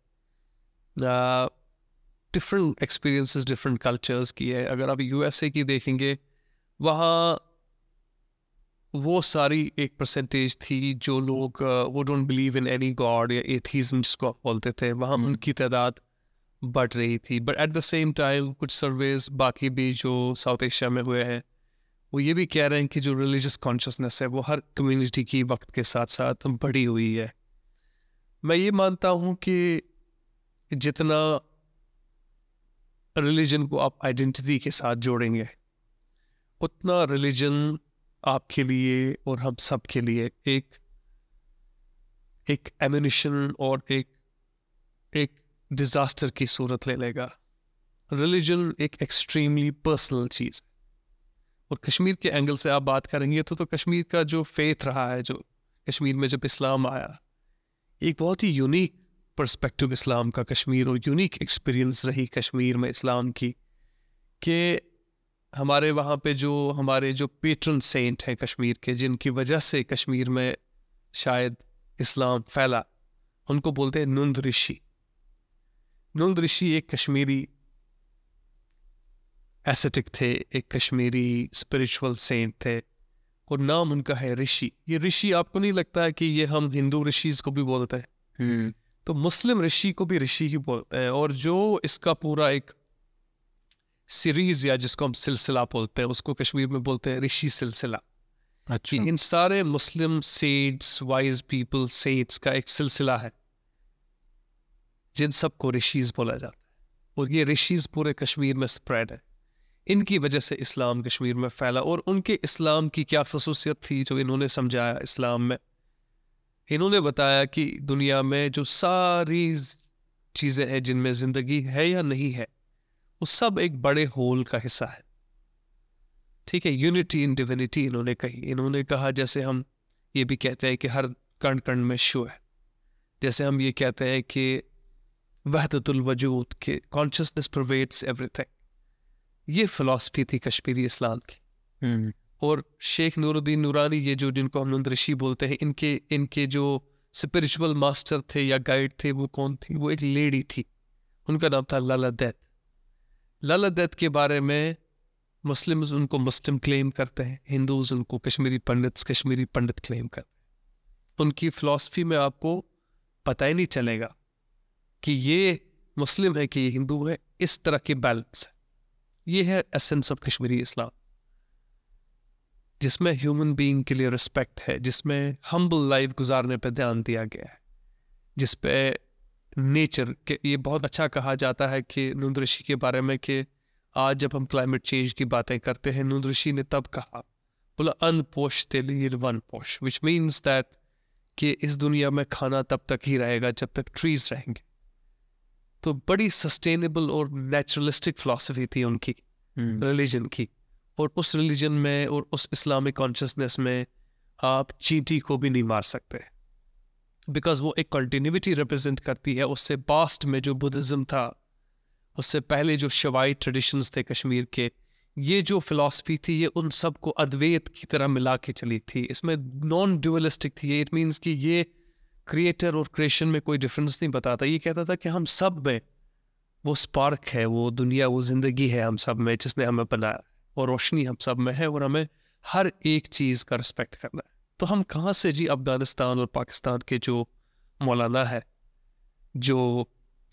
डिफरेंट एक्सपीरियंसेस डिफरेंट कल्चर्स की है अगर आप यूएसए की देखेंगे वहाँ वो सारी एक परसेंटेज थी जो लोग वो don't believe in any god या एथीज्म जिसको आप बोलते थे वहाँ mm. उनकी तादाद बढ़ रही थी but at the same time कुछ सर्वेज बाकी भी जो साउथ एशिया में हुए हैं वो ये भी कह रहे हैं कि जो रिलीजियस कॉन्शसनेस है वो हर कम्युनिटी की वक्त के साथ साथ बढ़ी हुई है मैं ये मानता हूँ कि जितना रिलीजन को आप आइडेंटिटी के साथ जोड़ेंगे उतना रिलीजन आपके लिए और हम सब के लिए एक एक एम्यूनिशन और एक एक डिज़ास्टर की सूरत ले लेगा रिलीजन एक एक्सट्रीमली पर्सनल चीज़ और कश्मीर के एंगल से आप बात करेंगे तो तो कश्मीर का जो फेथ रहा है जो कश्मीर में जब इस्लाम आया एक बहुत ही यूनिक पर्सपेक्टिव इस्लाम का कश्मीर और यूनिक एक्सपीरियंस रही कश्मीर में इस्लाम की कि हमारे वहाँ पे जो हमारे जो पेट्रन सेंट हैं कश्मीर के जिनकी वजह से कश्मीर में शायद इस्लाम फैला उनको बोलते हैं नंद ऋषि नंद ऋषि एक कश्मीरी एसेटिक थे एक कश्मीरी स्पिरिचुअल सेंट थे और नाम उनका है ऋषि ये ऋषि आपको नहीं लगता है कि ये हम हिंदू ऋषिज को भी बोलते हैं हम्म। तो मुस्लिम ऋषि को भी ऋषि ही बोलते हैं और जो इसका पूरा एक सीरीज या जिसको हम सिलसिला बोलते हैं उसको कश्मीर में बोलते हैं ऋषि सिलसिला अच्छा इन सारे मुस्लिम सेड्स वाइज पीपल सेड्स का एक सिलसिला है जिन सबको ऋषिज बोला जाता है और ये ऋषिज पूरे कश्मीर में स्प्रेड है इनकी वजह से इस्लाम कश्मीर में फैला और उनके इस्लाम की क्या खसूसियत थी जो इन्होंने समझाया इस्लाम में इन्होंने बताया कि दुनिया में जो सारी चीज़ें हैं जिनमें ज़िंदगी है या नहीं है वो सब एक बड़े होल का हिस्सा है ठीक है यूनिटी इन डिविनिटी इन्होंने कही इन्होंने कहा जैसे हम ये भी कहते हैं कि हर कण कण में शो है जैसे हम ये कहते हैं कि वहदतुल वजूद के कॉन्शियसनेस प्रोवेट्स एवरीथिंग ये फिलॉसफी थी कश्मीरी इस्लाम की हम्म। और शेख नूरुद्दीन नूरानी ये जो जिनको हम नंद ऋषि बोलते हैं इनके इनके जो स्पिरिचुअल मास्टर थे या गाइड थे वो कौन थी वो एक लेडी थी उनका नाम था लाला दैत लाला दैत के बारे में मुस्लिम्स उनको मुस्लिम क्लेम करते हैं हिंदूज उनको कश्मीरी पंडित कश्मीरी पंडित क्लेम करते हैं उनकी फ़िलासफ़ी में आपको पता ही नहीं चलेगा कि ये मुस्लिम है कि ये हिंदू है इस तरह की बैलेंस है ये है एसेंस ऑफ कश्मीरी इस्लाम जिसमें ह्यूमन बीइंग के लिए रिस्पेक्ट है जिसमें हम्बल लाइफ गुजारने पर ध्यान दिया गया है जिस पे नेचर के ये बहुत अच्छा कहा जाता है कि नूंद ऋषि के बारे में कि आज जब हम क्लाइमेट चेंज की बातें करते हैं नून ऋषि ने तब कहा बोला पोश तेल वन पोश विच मीन्स दैट कि इस दुनिया में खाना तब तक ही रहेगा जब तक ट्रीज रहेंगे तो बड़ी सस्टेनेबल और नेचुरलिस्टिक फिलोसफी थी उनकी रिलीजन हम्म। की और उस रिलीजन में और उस इस्लामिक कॉन्शसनेस में आप चीटी को भी नहीं मार सकते बिकॉज वो एक कंटिन्यूटी रिप्रेजेंट करती है उससे पास्ट में जो बुद्धिज़्म था उससे पहले जो शवाई ट्रेडिशंस थे कश्मीर के ये जो फिलॉसफी थी ये उन सब को अद्वैत की तरह मिला के चली थी इसमें नॉन ड्यूअलिस्टिक थी इट मीन्स कि ये क्रिएटर और क्रिएशन में कोई डिफरेंस नहीं बताता ये कहता था कि हम सब में वो स्पार्क है वो दुनिया वो ज़िंदगी है हम सब में जिसने हमें बनाया और रोशनी हम सब में है और हमें हर एक चीज़ का रिस्पेक्ट करना है तो हम कहाँ से जी अफगानिस्तान और पाकिस्तान के जो मौलाना है जो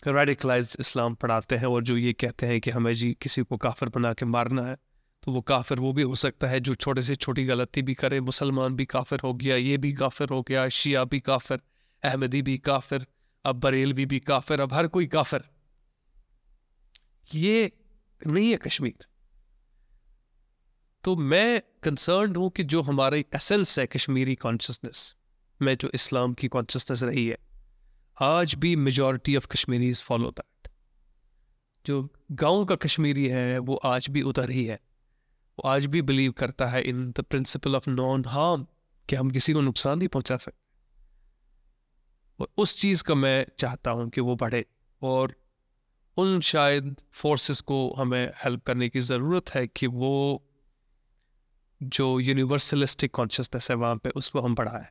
रेडिकलाइज इस्लाम पढ़ाते हैं और जो ये कहते हैं कि हमें जी किसी को काफिर बना के मारना है तो वो काफिर वो भी हो सकता है जो छोटे से छोटी गलती भी करे मुसलमान भी काफिर हो गया ये भी काफिर हो गया शिया भी काफिर अहमदी भी काफिर अब बरेलवी भी, भी काफिर अब हर कोई काफिर ये नहीं है कश्मीर तो मैं कंसर्न हूँ कि जो हमारी एसेंस है कश्मीरी कॉन्शसनेस में जो इस्लाम की कॉन्शसनेस रही है आज भी majority of Kashmiris follow that जो गांव का कश्मीरी है वो आज भी उधर ही है वो आज भी बिलीव करता है in the principle of non harm कि हम किसी को नुकसान नहीं पहुंचा सकते और उस चीज़ का मैं चाहता हूं कि वो बढ़े और उन शायद फोर्सेस को हमें हेल्प करने की ज़रूरत है कि वो जो यूनिवर्सलिस्टिक कॉन्शियसनेस है वहाँ पे उसको हम पढ़ाए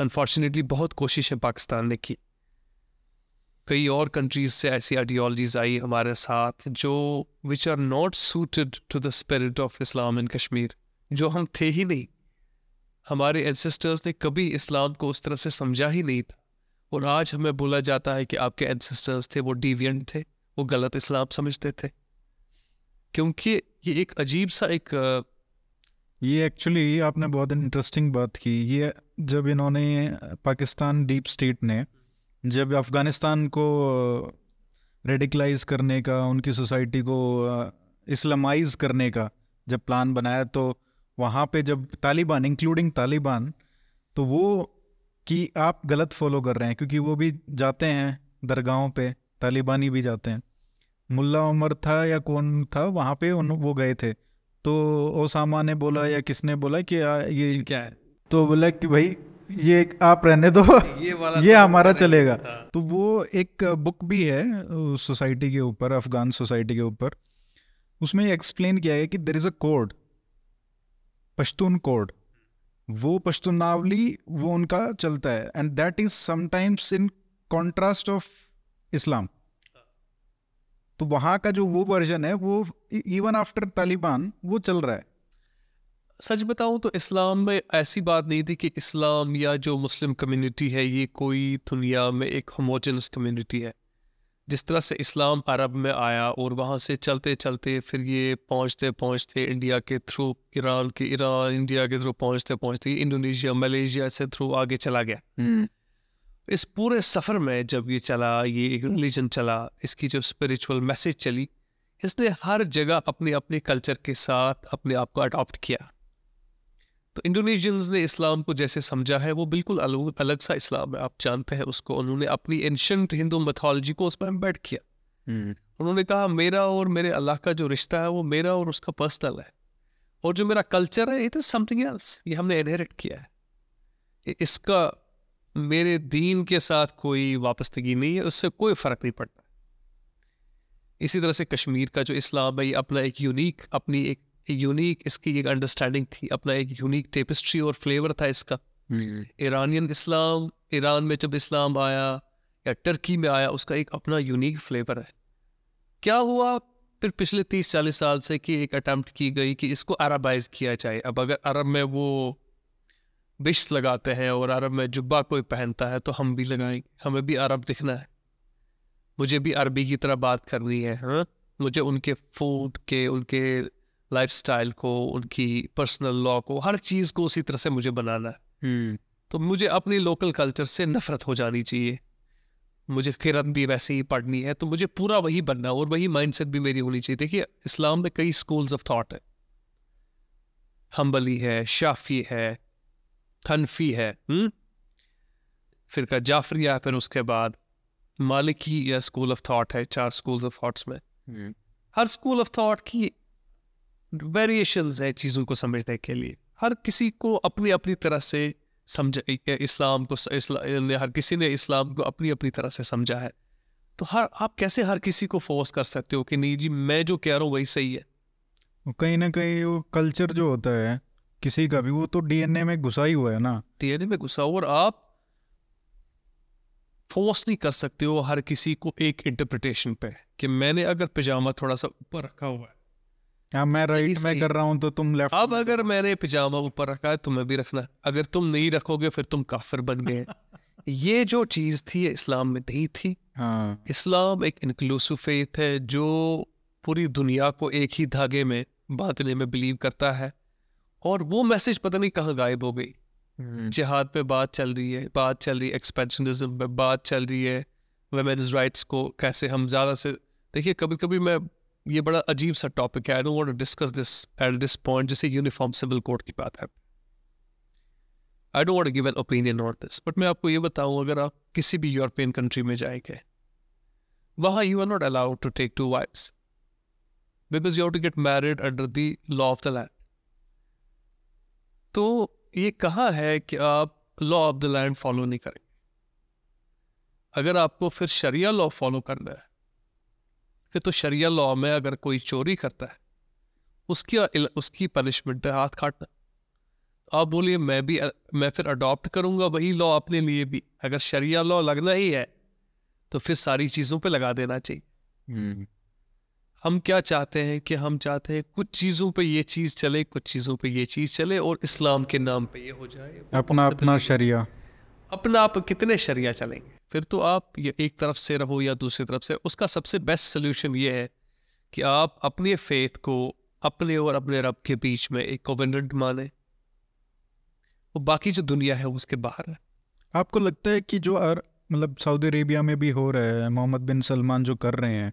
अनफॉर्चुनेटली बहुत कोशिशें पाकिस्तान ने की कई और कंट्रीज से ऐसी आइडियोलॉजीज आई हमारे साथ जो which are not suited to the spirit of Islam in Kashmir जो हम थे ही नहीं हमारे एंसेस्टर्स ने कभी इस्लाम को उस तरह से समझा ही नहीं था और आज हमें बोला जाता है कि आपके एंसेस्टर्स थे वो डिवियंट थे वो गलत इस्लाम समझते थे क्योंकि ये एक अजीब सा एक ये एक्चुअली आपने बहुत इंटरेस्टिंग बात की ये जब इन्होंने पाकिस्तान डीप स्टेट ने जब अफ़गानिस्तान को रेडिकलाइज करने का उनकी सोसाइटी को इस्लामाइज करने का जब प्लान बनाया तो वहाँ पे जब तालिबान इंक्लूडिंग तालिबान तो वो कि आप गलत फॉलो कर रहे हैं क्योंकि वो भी जाते हैं दरगाहों पे तालिबानी भी जाते हैं मुल्ला उमर था या कौन था वहाँ पे उन वो गए थे तो ओसामा ने बोला या किसने बोला कि आ, ये क्या है तो बोला कि भाई ये आप रहने दो ये [LAUGHS] वाला ये तो हमारा चलेगा तो वो एक बुक भी है सोसाइटी के ऊपर अफगान सोसाइटी के ऊपर उसमें एक्सप्लेन किया गया कि there is a code Pashtun code वो पश्तूनावली वो उनका चलता है and that is sometimes in contrast of Islam तो वहाँ का जो वो वर्जन है वो इवन आफ्टर तालिबान वो चल रहा है सच बताऊं तो इस्लाम में ऐसी बात नहीं थी कि इस्लाम या जो मुस्लिम कम्युनिटी है ये कोई दुनिया में एक होमोजेनस कम्युनिटी है जिस तरह से इस्लाम अरब में आया और वहाँ से चलते चलते फिर ये पहुँचते पहुँचते इंडिया के थ्रू ईरान के ईरान इंडिया के थ्रू पहुँचते पहुँचते इंडोनेशिया मलेशिया से थ्रू आगे चला गया हम्म। इस पूरे सफ़र में जब ये चला ये एक रिलीजन चला इसकी जो स्पिरिचुअल मैसेज चली इसने हर जगह अपने अपने कल्चर के साथ अपने आप को अडॉप्ट किया तो इंडोनेशियंस ने इस्लाम को जैसे समझा है वो बिल्कुल अलग अलग सा इस्लाम है आप जानते हैं उसको उन्होंने अपनी एंशंट हिंदू मैथोलॉजी को उसमें एम्बेड किया hmm. उन्होंने कहा मेरा और मेरे अल्लाह का जो रिश्ता है वो मेरा और उसका पर्सनल है और जो मेरा कल्चर है इट इज़ समथिंग एल्स ये हमने इनहेरिट किया है इसका मेरे दीन के साथ कोई वापस्तगी नहीं है उससे कोई फ़र्क नहीं पड़ता इसी तरह से कश्मीर का जो इस्लाम है ये अपना एक यूनिक अपनी एक यूनिक इसकी एक अंडरस्टैंडिंग थी अपना एक यूनिक टेपेस्ट्री और फ्लेवर था इसका ईरानियन हम्म। इस्लाम ईरान में जब इस्लाम आया या टर्की में आया उसका एक अपना यूनिक फ्लेवर है क्या हुआ फिर पिछले तीस चालीस साल से कि एक अटैम्प्ट की गई कि इसको अरबाइज किया जाए अब अगर अरब में वो बिश्त लगाते हैं और अरब में जुब्बा कोई पहनता है तो हम भी लगाएंगे हमें भी अरब दिखना है मुझे भी अरबी की तरह बात करनी है हा? मुझे उनके फूड के उनके लाइफस्टाइल को उनकी पर्सनल लॉ को हर चीज़ को उसी तरह से मुझे बनाना है हम्म। तो मुझे अपनी लोकल कल्चर से नफरत हो जानी चाहिए मुझे किरत भी वैसे ही पढ़नी है तो मुझे पूरा वही बनना और वही माइंडसेट भी मेरी होनी चाहिए देखिए इस्लाम में कई स्कूल्स ऑफ थॉट है हम्बली है शाफी है हनफी है हुँ? हम्म? का जाफरिया फिर उसके बाद मालिकी या स्कूल ऑफ थॉट है चार स्कूल ऑफ थॉट्स में हम्म। हर स्कूल ऑफ थॉट की वेरिएशन है चीज़ों को समझने के लिए हर किसी को अपनी अपनी तरह से समझ इस्लाम को इस्ला, हर किसी ने इस्लाम को अपनी अपनी तरह से समझा है तो हर आप कैसे हर किसी को फोर्स कर सकते हो कि नहीं जी मैं जो कह रहा हूँ वही सही है कहीं ना कहीं वो कल्चर जो होता है किसी का भी वो तो डीएनए में घुसा ही हुआ है ना डीएनए में घुसा हुआ और आप फोर्स नहीं कर सकते हो हर किसी को एक इंटरप्रिटेशन पे कि मैंने अगर पिजामा थोड़ा सा ऊपर रखा हुआ है हाँ मैं राइट में कर रहा हूं तो तुम लेफ्ट अब अगर मैंने पिजामा ऊपर रखा है तुम्हें भी रखना अगर तुम नहीं रखोगे फिर तुम काफिर बन गए [LAUGHS] ये जो चीज थी इस्लाम में नहीं थी हाँ। इस्लाम एक इनकलूसिव फेथ है जो पूरी दुनिया को एक ही धागे में बांधने में बिलीव करता है और वो मैसेज पता नहीं कहाँ गायब हो गई हम्म। जिहाद पे बात चल रही है बात चल रही है एक्सपेंशनिज्म पे बात चल रही है वेमेन्स राइट्स को कैसे हम ज़्यादा से देखिए कभी कभी मैं ये बड़ा अजीब सा टॉपिक है I don't want to discuss this at this point जैसे यूनिफॉर्म सिविल कोड की बात है I don't want to give an opinion on this but मैं आपको ये बताऊँ अगर आप किसी भी यूरोपियन कंट्री में जाएंगे वहाँ you are not allowed to take two wives because you have to get married under the law of the land तो ये कहा है कि आप law of the land follow नहीं करेंगे अगर आपको फिर शरिया लॉ फॉलो करना है फिर तो शरिया लॉ में अगर कोई चोरी करता है उसकी उसकी पनिशमेंट है हाथ काटना तो आप बोलिए मैं भी मैं फिर अडॉप्ट करूंगा वही लॉ अपने लिए भी अगर शरिया लॉ लगना ही है तो फिर सारी चीज़ों पे लगा देना चाहिए हम्म। हम क्या चाहते हैं कि हम चाहते हैं कुछ चीज़ों पे ये चीज़ चले कुछ चीज़ों पे ये चीज़ चले और इस्लाम के नाम पे ये हो जाए अपना अपना शरिया अपना आप कितने शरिया चलेंगे फिर तो आप ये एक तरफ से रहो या दूसरी तरफ से उसका सबसे बेस्ट सोल्यूशन ये है कि आप अपने फेथ को अपने और अपने रब के बीच में एक कोवेनेंट माने और बाकी जो दुनिया है उसके बाहर है आपको लगता है कि जो मतलब सऊदी अरेबिया में भी हो रहा है मोहम्मद बिन सलमान जो कर रहे हैं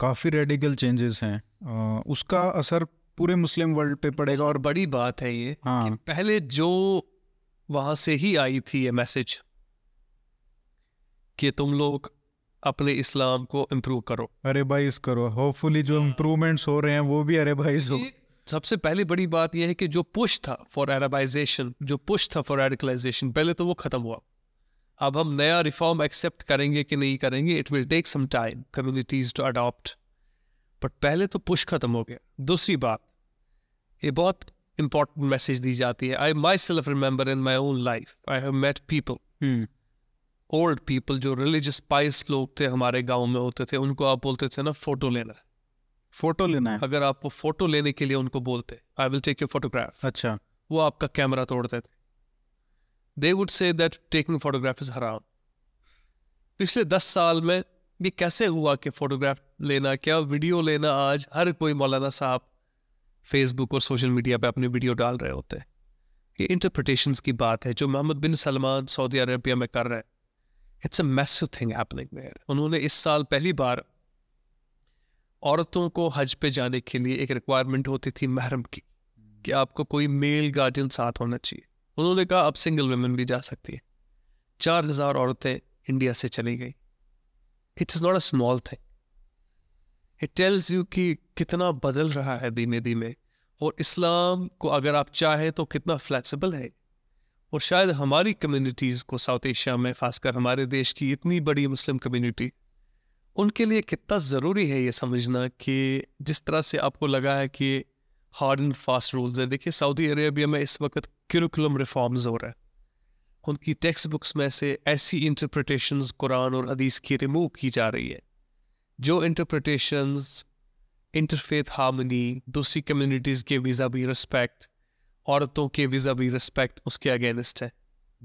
काफ़ी रेडिकल चेंजेस हैं उसका असर पूरे मुस्लिम वर्ल्ड पे पड़ेगा और बड़ी बात है ये हाँ कि पहले जो वहाँ से ही आई थी ये मैसेज कि तुम लोग अपने इस्लाम को इम्प्रूव करो अरे भाई करो होपफुली जो इम्प्रूवमेंट्स हाँ। हो रहे हैं वो भी अरे भाई हो सबसे पहली बड़ी बात यह है कि जो पुश था फॉर अरेबाइजेशन जो पुश था फॉर रेडिकलाइजेशन पहले तो वो खत्म हुआ अब हम नया रिफॉर्म एक्सेप्ट करेंगे कि नहीं करेंगे it will take some time communities to adopt but पहले तो पुश खत्म हो गया दूसरी बात ये बहुत इंपॉर्टेंट मैसेज दी जाती है I myself remember in my own life I have met people old people जो रिलीजियस पाइस लोग थे हमारे गांव में होते थे उनको आप बोलते थे ना फोटो लेना फोटो लेना है अगर आप वो फोटो लेने के लिए उनको बोलते I will take your photograph अच्छा वो आपका कैमरा तोड़ते थे they would say that taking photograph is हराम पिछले दस साल में भी कैसे हुआ कि फोटोग्राफ लेना क्या वीडियो लेना आज हर कोई मौलाना साहब फेसबुक और सोशल मीडिया पे अपनी वीडियो डाल रहे होते हैं ये इंटरप्रटेशन की बात है जो Mohammed bin Salman Saudi Arabia में कर रहे हैं it's a massive thing happening there उन्होंने इस साल पहली बार औरतों को हज पे जाने के लिए एक रिक्वायरमेंट होती थी महरम की कि आपको कोई मेल गार्जियन साथ होना चाहिए उन्होंने कहा अब सिंगल वेमेन भी जा सकती है चार हजार औरतें इंडिया से चली गई it is not a small thing it tells you कि कितना बदल रहा है धीमे धीमे और इस्लाम को अगर आप चाहें तो कितना फ्लैक्सीबल है और शायद हमारी कम्युनिटीज़ को साउथ एशिया में खासकर हमारे देश की इतनी बड़ी मुस्लिम कम्युनिटी उनके लिए कितना ज़रूरी है ये समझना कि जिस तरह से आपको लगा है कि हार्ड एंड फास्ट रूल्स हैं देखिए सऊदी अरेबिया में इस वक्त करिकुलम रिफॉर्म्स हो रहे हैं उनकी टेक्स्ट बुक्स में से ऐसी इंटरप्रटेशन कुरान और अदीस की रिमूव की जा रही है जो इंटरप्रटेशन इंटरफेथ हार्मनी दूसरी कम्युनिटीज़ के वीज़ा भी रिस्पेक्ट औरतों के वीज़ा भी रिस्पेक्ट उसके अगेंस्ट है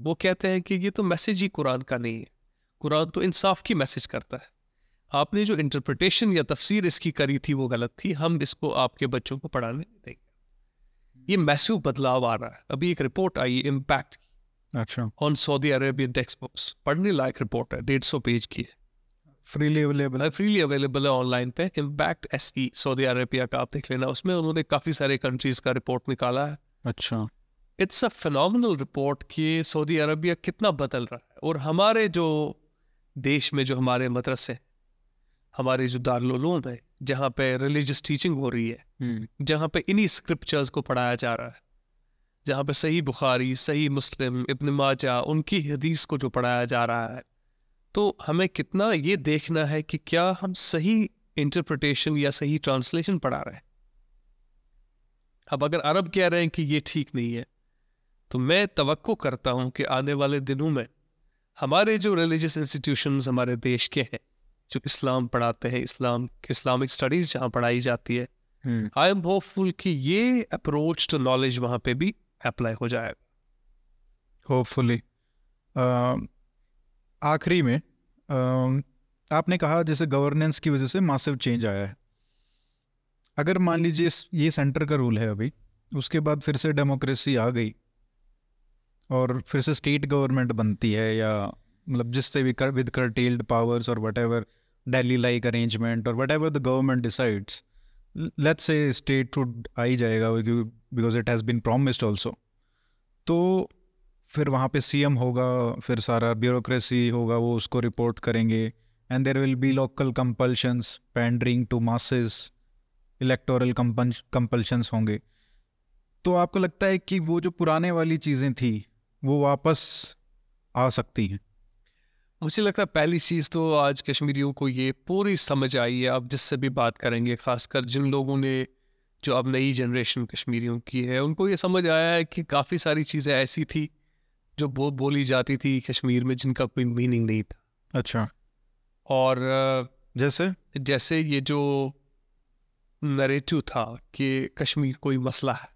वो कहते हैं कि ये तो मैसेज ही कुरान का नहीं है कुरान तो इंसाफ की मैसेज करता है आपने जो इंटरप्रिटेशन या तफसीर इसकी करी थी वो गलत थी हम इसको आपके बच्चों को पढ़ाने नहीं देंगे ये मैसिव हम्म। बदलाव आ रहा है अभी एक रिपोर्ट आई इम्पैक्ट अच्छा on Saudi Arabian text books पढ़ने लायक रिपोर्ट है डेढ़ सौ पेज की है फ्रीली अवेलेबल है फ्रीली अवेलेबल है ऑनलाइन पे इम्पैक्ट एस की सऊदी अरेबिया का आप देख लेना उसमें उन्होंने काफ़ी सारे कंट्रीज का रिपोर्ट निकाला है अच्छा इट्स अ फिनल रिपोर्ट कि सऊदी अरबिया कितना बदल रहा है और हमारे जो देश में जो हमारे मदरसे हमारे जो दारुलूम है जहाँ पे रिलीजियस टीचिंग हो रही है हम्म। जहाँ पे इन्हीं स्क्रिप्चर्स को पढ़ाया जा रहा है जहाँ पे सही बुखारी सही मुस्लिम इब्न माजा उनकी हदीस को जो पढ़ाया जा रहा है तो हमें कितना ये देखना है कि क्या हम सही इंटरप्रटेशन या सही ट्रांसलेशन पढ़ा रहे हैं अब अगर अरब कह रहे हैं कि ये ठीक नहीं है तो मैं तो करता हूँ कि आने वाले दिनों में हमारे जो रिलीजियस इंस्टीट्यूशंस हमारे देश के हैं जो इस्लाम पढ़ाते हैं इस्लाम इस्लामिक स्टडीज जहाँ पढ़ाई जाती है आई एम होपफुल कि ये अप्रोच टू नॉलेज वहाँ पे भी अप्लाई हो जाए होपफुली आखिरी में uh, आपने कहा जैसे गवर्नेंस की वजह से मासिव चेंज आया है अगर मान लीजिए ये सेंटर का रूल है अभी उसके बाद फिर से डेमोक्रेसी आ गई और फिर से स्टेट गवर्नमेंट बनती है या मतलब जिससे भी कर विद करटेल्ड पावर्स और whatever Delhi like arrangement और whatever the government decides let's say statehood आ ही जाएगा because it has been promised also तो फिर वहाँ पे एम होगा फिर सारा ब्यूरोक्रेसी होगा वो उसको रिपोर्ट करेंगे and there will be local compulsions pandering to masses electoral compulsions होंगे तो आपको लगता है कि वो जो पुराने वाली चीज़ें थी वो वापस आ सकती हैं मुझे लगता है पहली चीज़ तो आज कश्मीरियों को ये पूरी समझ आई है आप जिससे भी बात करेंगे खासकर जिन लोगों ने जो अब नई जनरेशन कश्मीरियों की है उनको ये समझ आया है कि काफ़ी सारी चीज़ें ऐसी थी जो बो, बोली जाती थी कश्मीर में जिनका कोई मीनिंग नहीं था अच्छा और जैसे जैसे ये जो नरेटिव था कि कश्मीर कोई मसला है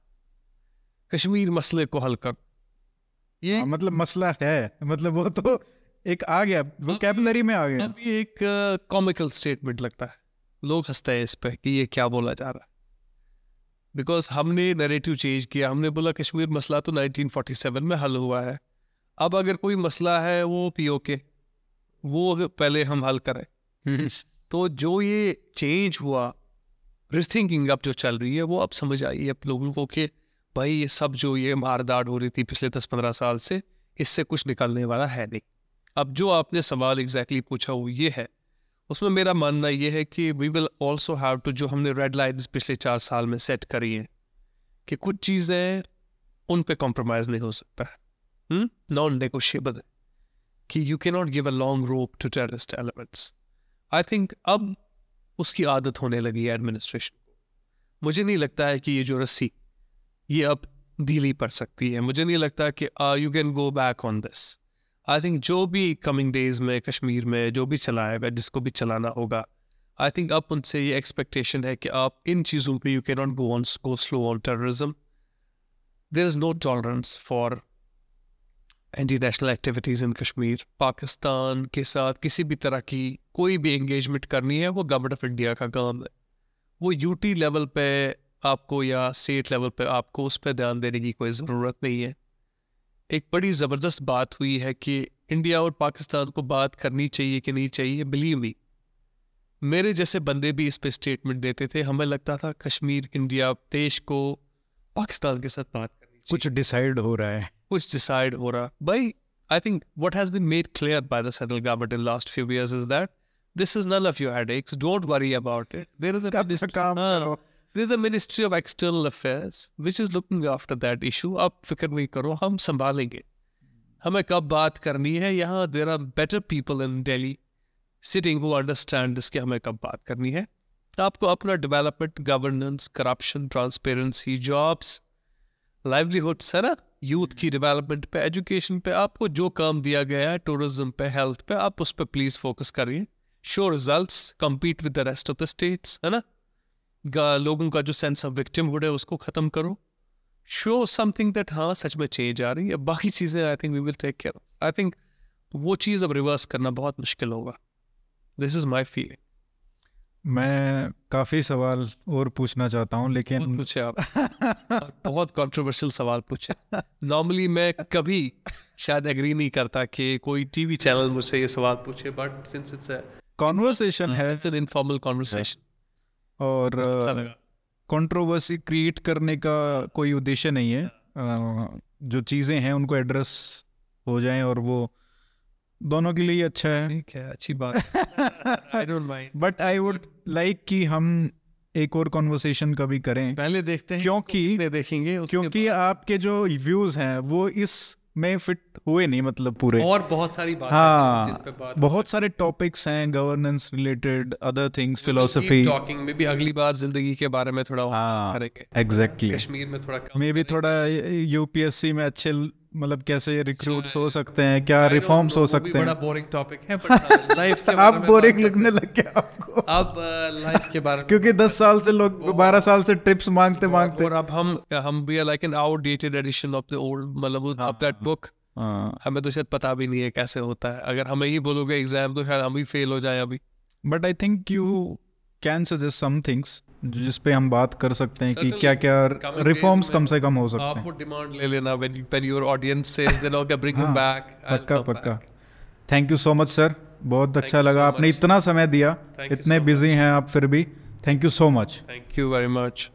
कश्मीर मसले को हल कर ये आ, हाँ, मतलब मसला है मतलब वो तो एक आ गया कैबलरी हाँ, में आ गया अभी एक कॉमिकल स्टेटमेंट लगता है लोग हंसते हैं इस पर कि ये क्या बोला जा रहा है बिकॉज हमने नरेटिव चेंज किया हमने बोला कश्मीर मसला तो 1947 में हल हुआ है अब अगर कोई मसला है वो पीओके वो पहले हम हल करें [LAUGHS] तो जो ये चेंज हुआ रिथिंकिंग अब जो चल रही है वो अब समझ आई है लोगों को कि भाई ये सब जो ये मारदाड़ हो रही थी पिछले दस पंद्रह साल से इससे कुछ निकलने वाला है नहीं अब जो आपने सवाल एग्जैक्टली exactly पूछा वो ये है उसमें मेरा मानना ये है कि we will also have to जो हमने रेड लाइन्स पिछले चार साल में सेट करी हैं कि कुछ चीज़ें उन पे कॉम्प्रोमाइज़ नहीं हो सकता नॉन हम्म? नेगोशियबल कि you can not give a long rope to terrorist elements I think अब उसकी आदत होने लगी है एडमिनिस्ट्रेशन को मुझे नहीं लगता है कि ये जो रस्सी ये अब ढीली पड़ सकती है मुझे नहीं लगता कि you can go back on this I think जो भी कमिंग डेज में कश्मीर में जो भी चलाएगा जिसको भी चलाना होगा आई थिंक अब उनसे ये एक्सपेक्टेशन है कि आप इन चीज़ों पे you can not go on go slow on terrorism there is no tolerance for anti national activities in Kashmir Pakistan के साथ किसी भी तरह की कोई भी इंगेजमेंट करनी है वो गवर्नमेंट ऑफ इंडिया का काम है वो यूटी लेवल पे आपको या स्टेट लेवल पे आपको उस पर ध्यान देने की कोई ज़रूरत नहीं है एक बड़ी ज़बरदस्त बात हुई है कि इंडिया और पाकिस्तान को बात करनी चाहिए कि नहीं चाहिए बिलीव मी मेरे जैसे बंदे भी इस पे स्टेटमेंट देते थे हमें लगता था कश्मीर इंडिया देश को पाकिस्तान के साथ बात करनी कुछ डिसाइड हो रहा है कुछ डिसाइड हो रहा भाई I think what has been made clear by the central government in last few years is that this is none of your headaches don't worry about it there is a काम हाँ। there's a Ministry of External Affairs which is looking after that issue. आप फिक्र नहीं करो हम संभालेंगे हमें कब बात करनी है यहाँ there are better people in Delhi sitting who understand this कि हमें कब बात करनी है तो आपको अपना development governance corruption transparency jobs livelihood है ना यूथ की डेवलपमेंट पे एजुकेशन पे आपको जो काम दिया गया है टूरिज्म पे हेल्थ पे आप उस पर प्लीज़ फोकस करिए show result compete with the rest of the states है ना लोगों का जो सेंस ऑफ विक्टिम विक्टिमहुड है उसको ख़त्म करो शो समथिंग दैट हाँ सच में चेंज आ रही है बाकी चीज़ें I think we will take care I think वो चीज़ अब रिवर्स करना बहुत मुश्किल होगा दिस इज़ माई फीलिंग मैं काफ़ी सवाल और पूछना चाहता हूँ लेकिन पूछे आप बहुत कंट्रोवर्शियल सवाल पूछे नॉर्मली मैं कभी शायद एग्री नहीं करता कि कोई टीवी चैनल मुझसे ये सवाल पूछे बट सिंस इट्स कॉन्वर्सेशन है इट्स एन इनफॉर्मल कॉन्वर्सेशन और कंट्रोवर्सी अच्छा क्रिएट करने का कोई उद्देश्य नहीं है जो चीज़ें हैं उनको एड्रेस हो जाएं और वो दोनों के लिए अच्छा है ठीक है अच्छी बात I don't mind but I would like कि हम एक और कॉन्वर्सेशन कभी करें पहले देखते हैं क्योंकि देखेंगे क्योंकि आपके जो व्यूज हैं वो इस में फिट हुए नहीं मतलब पूरे और बहुत सारी हाँ, बात हाँ बात बहुत सारे टॉपिक्स हैं governance related other things philosophy talking में भी अगली बार जिंदगी के बारे में थोड़ा हाँ एग्जैक्टली exactly. कश्मीर में थोड़ा मे भी थोड़ा यूपीएससी में अच्छे मतलब कैसे रिक्रूट्स अच्छा, हो सकते हैं क्या रिफॉर्म्स हो सकते हैं बड़ा बोरिंग टॉपिक है लाइफ uh, [LAUGHS] के आप बोरिंग लगने लग गया आपको अब लाइफ uh, के बारे में क्योंकि 10 साल से लोग 12 साल से ट्रिप्स मांगते मांगते और अब हम हम we are like an outdated edition of the old मतलब ऑफ दैट बुक हमें तो शायद पता भी नहीं है कैसे होता है अगर हमें ही बोलोगे एग्जाम तो शायद हम ही फेल हो जाए अभी but I think you can suggest some things जिस पे हम बात कर सकते हैं Certainly, कि क्या क्या रिफॉर्म्स कम से कम हो सकते हैं आपको डिमांड ले लेना when when your audience says they लोग ब्रिंग हिम बैक पक्का पक्का thank you so much sir बहुत अच्छा लगा आपने इतना समय दिया इतने बिजी हैं आप फिर भी thank you so much thank you very much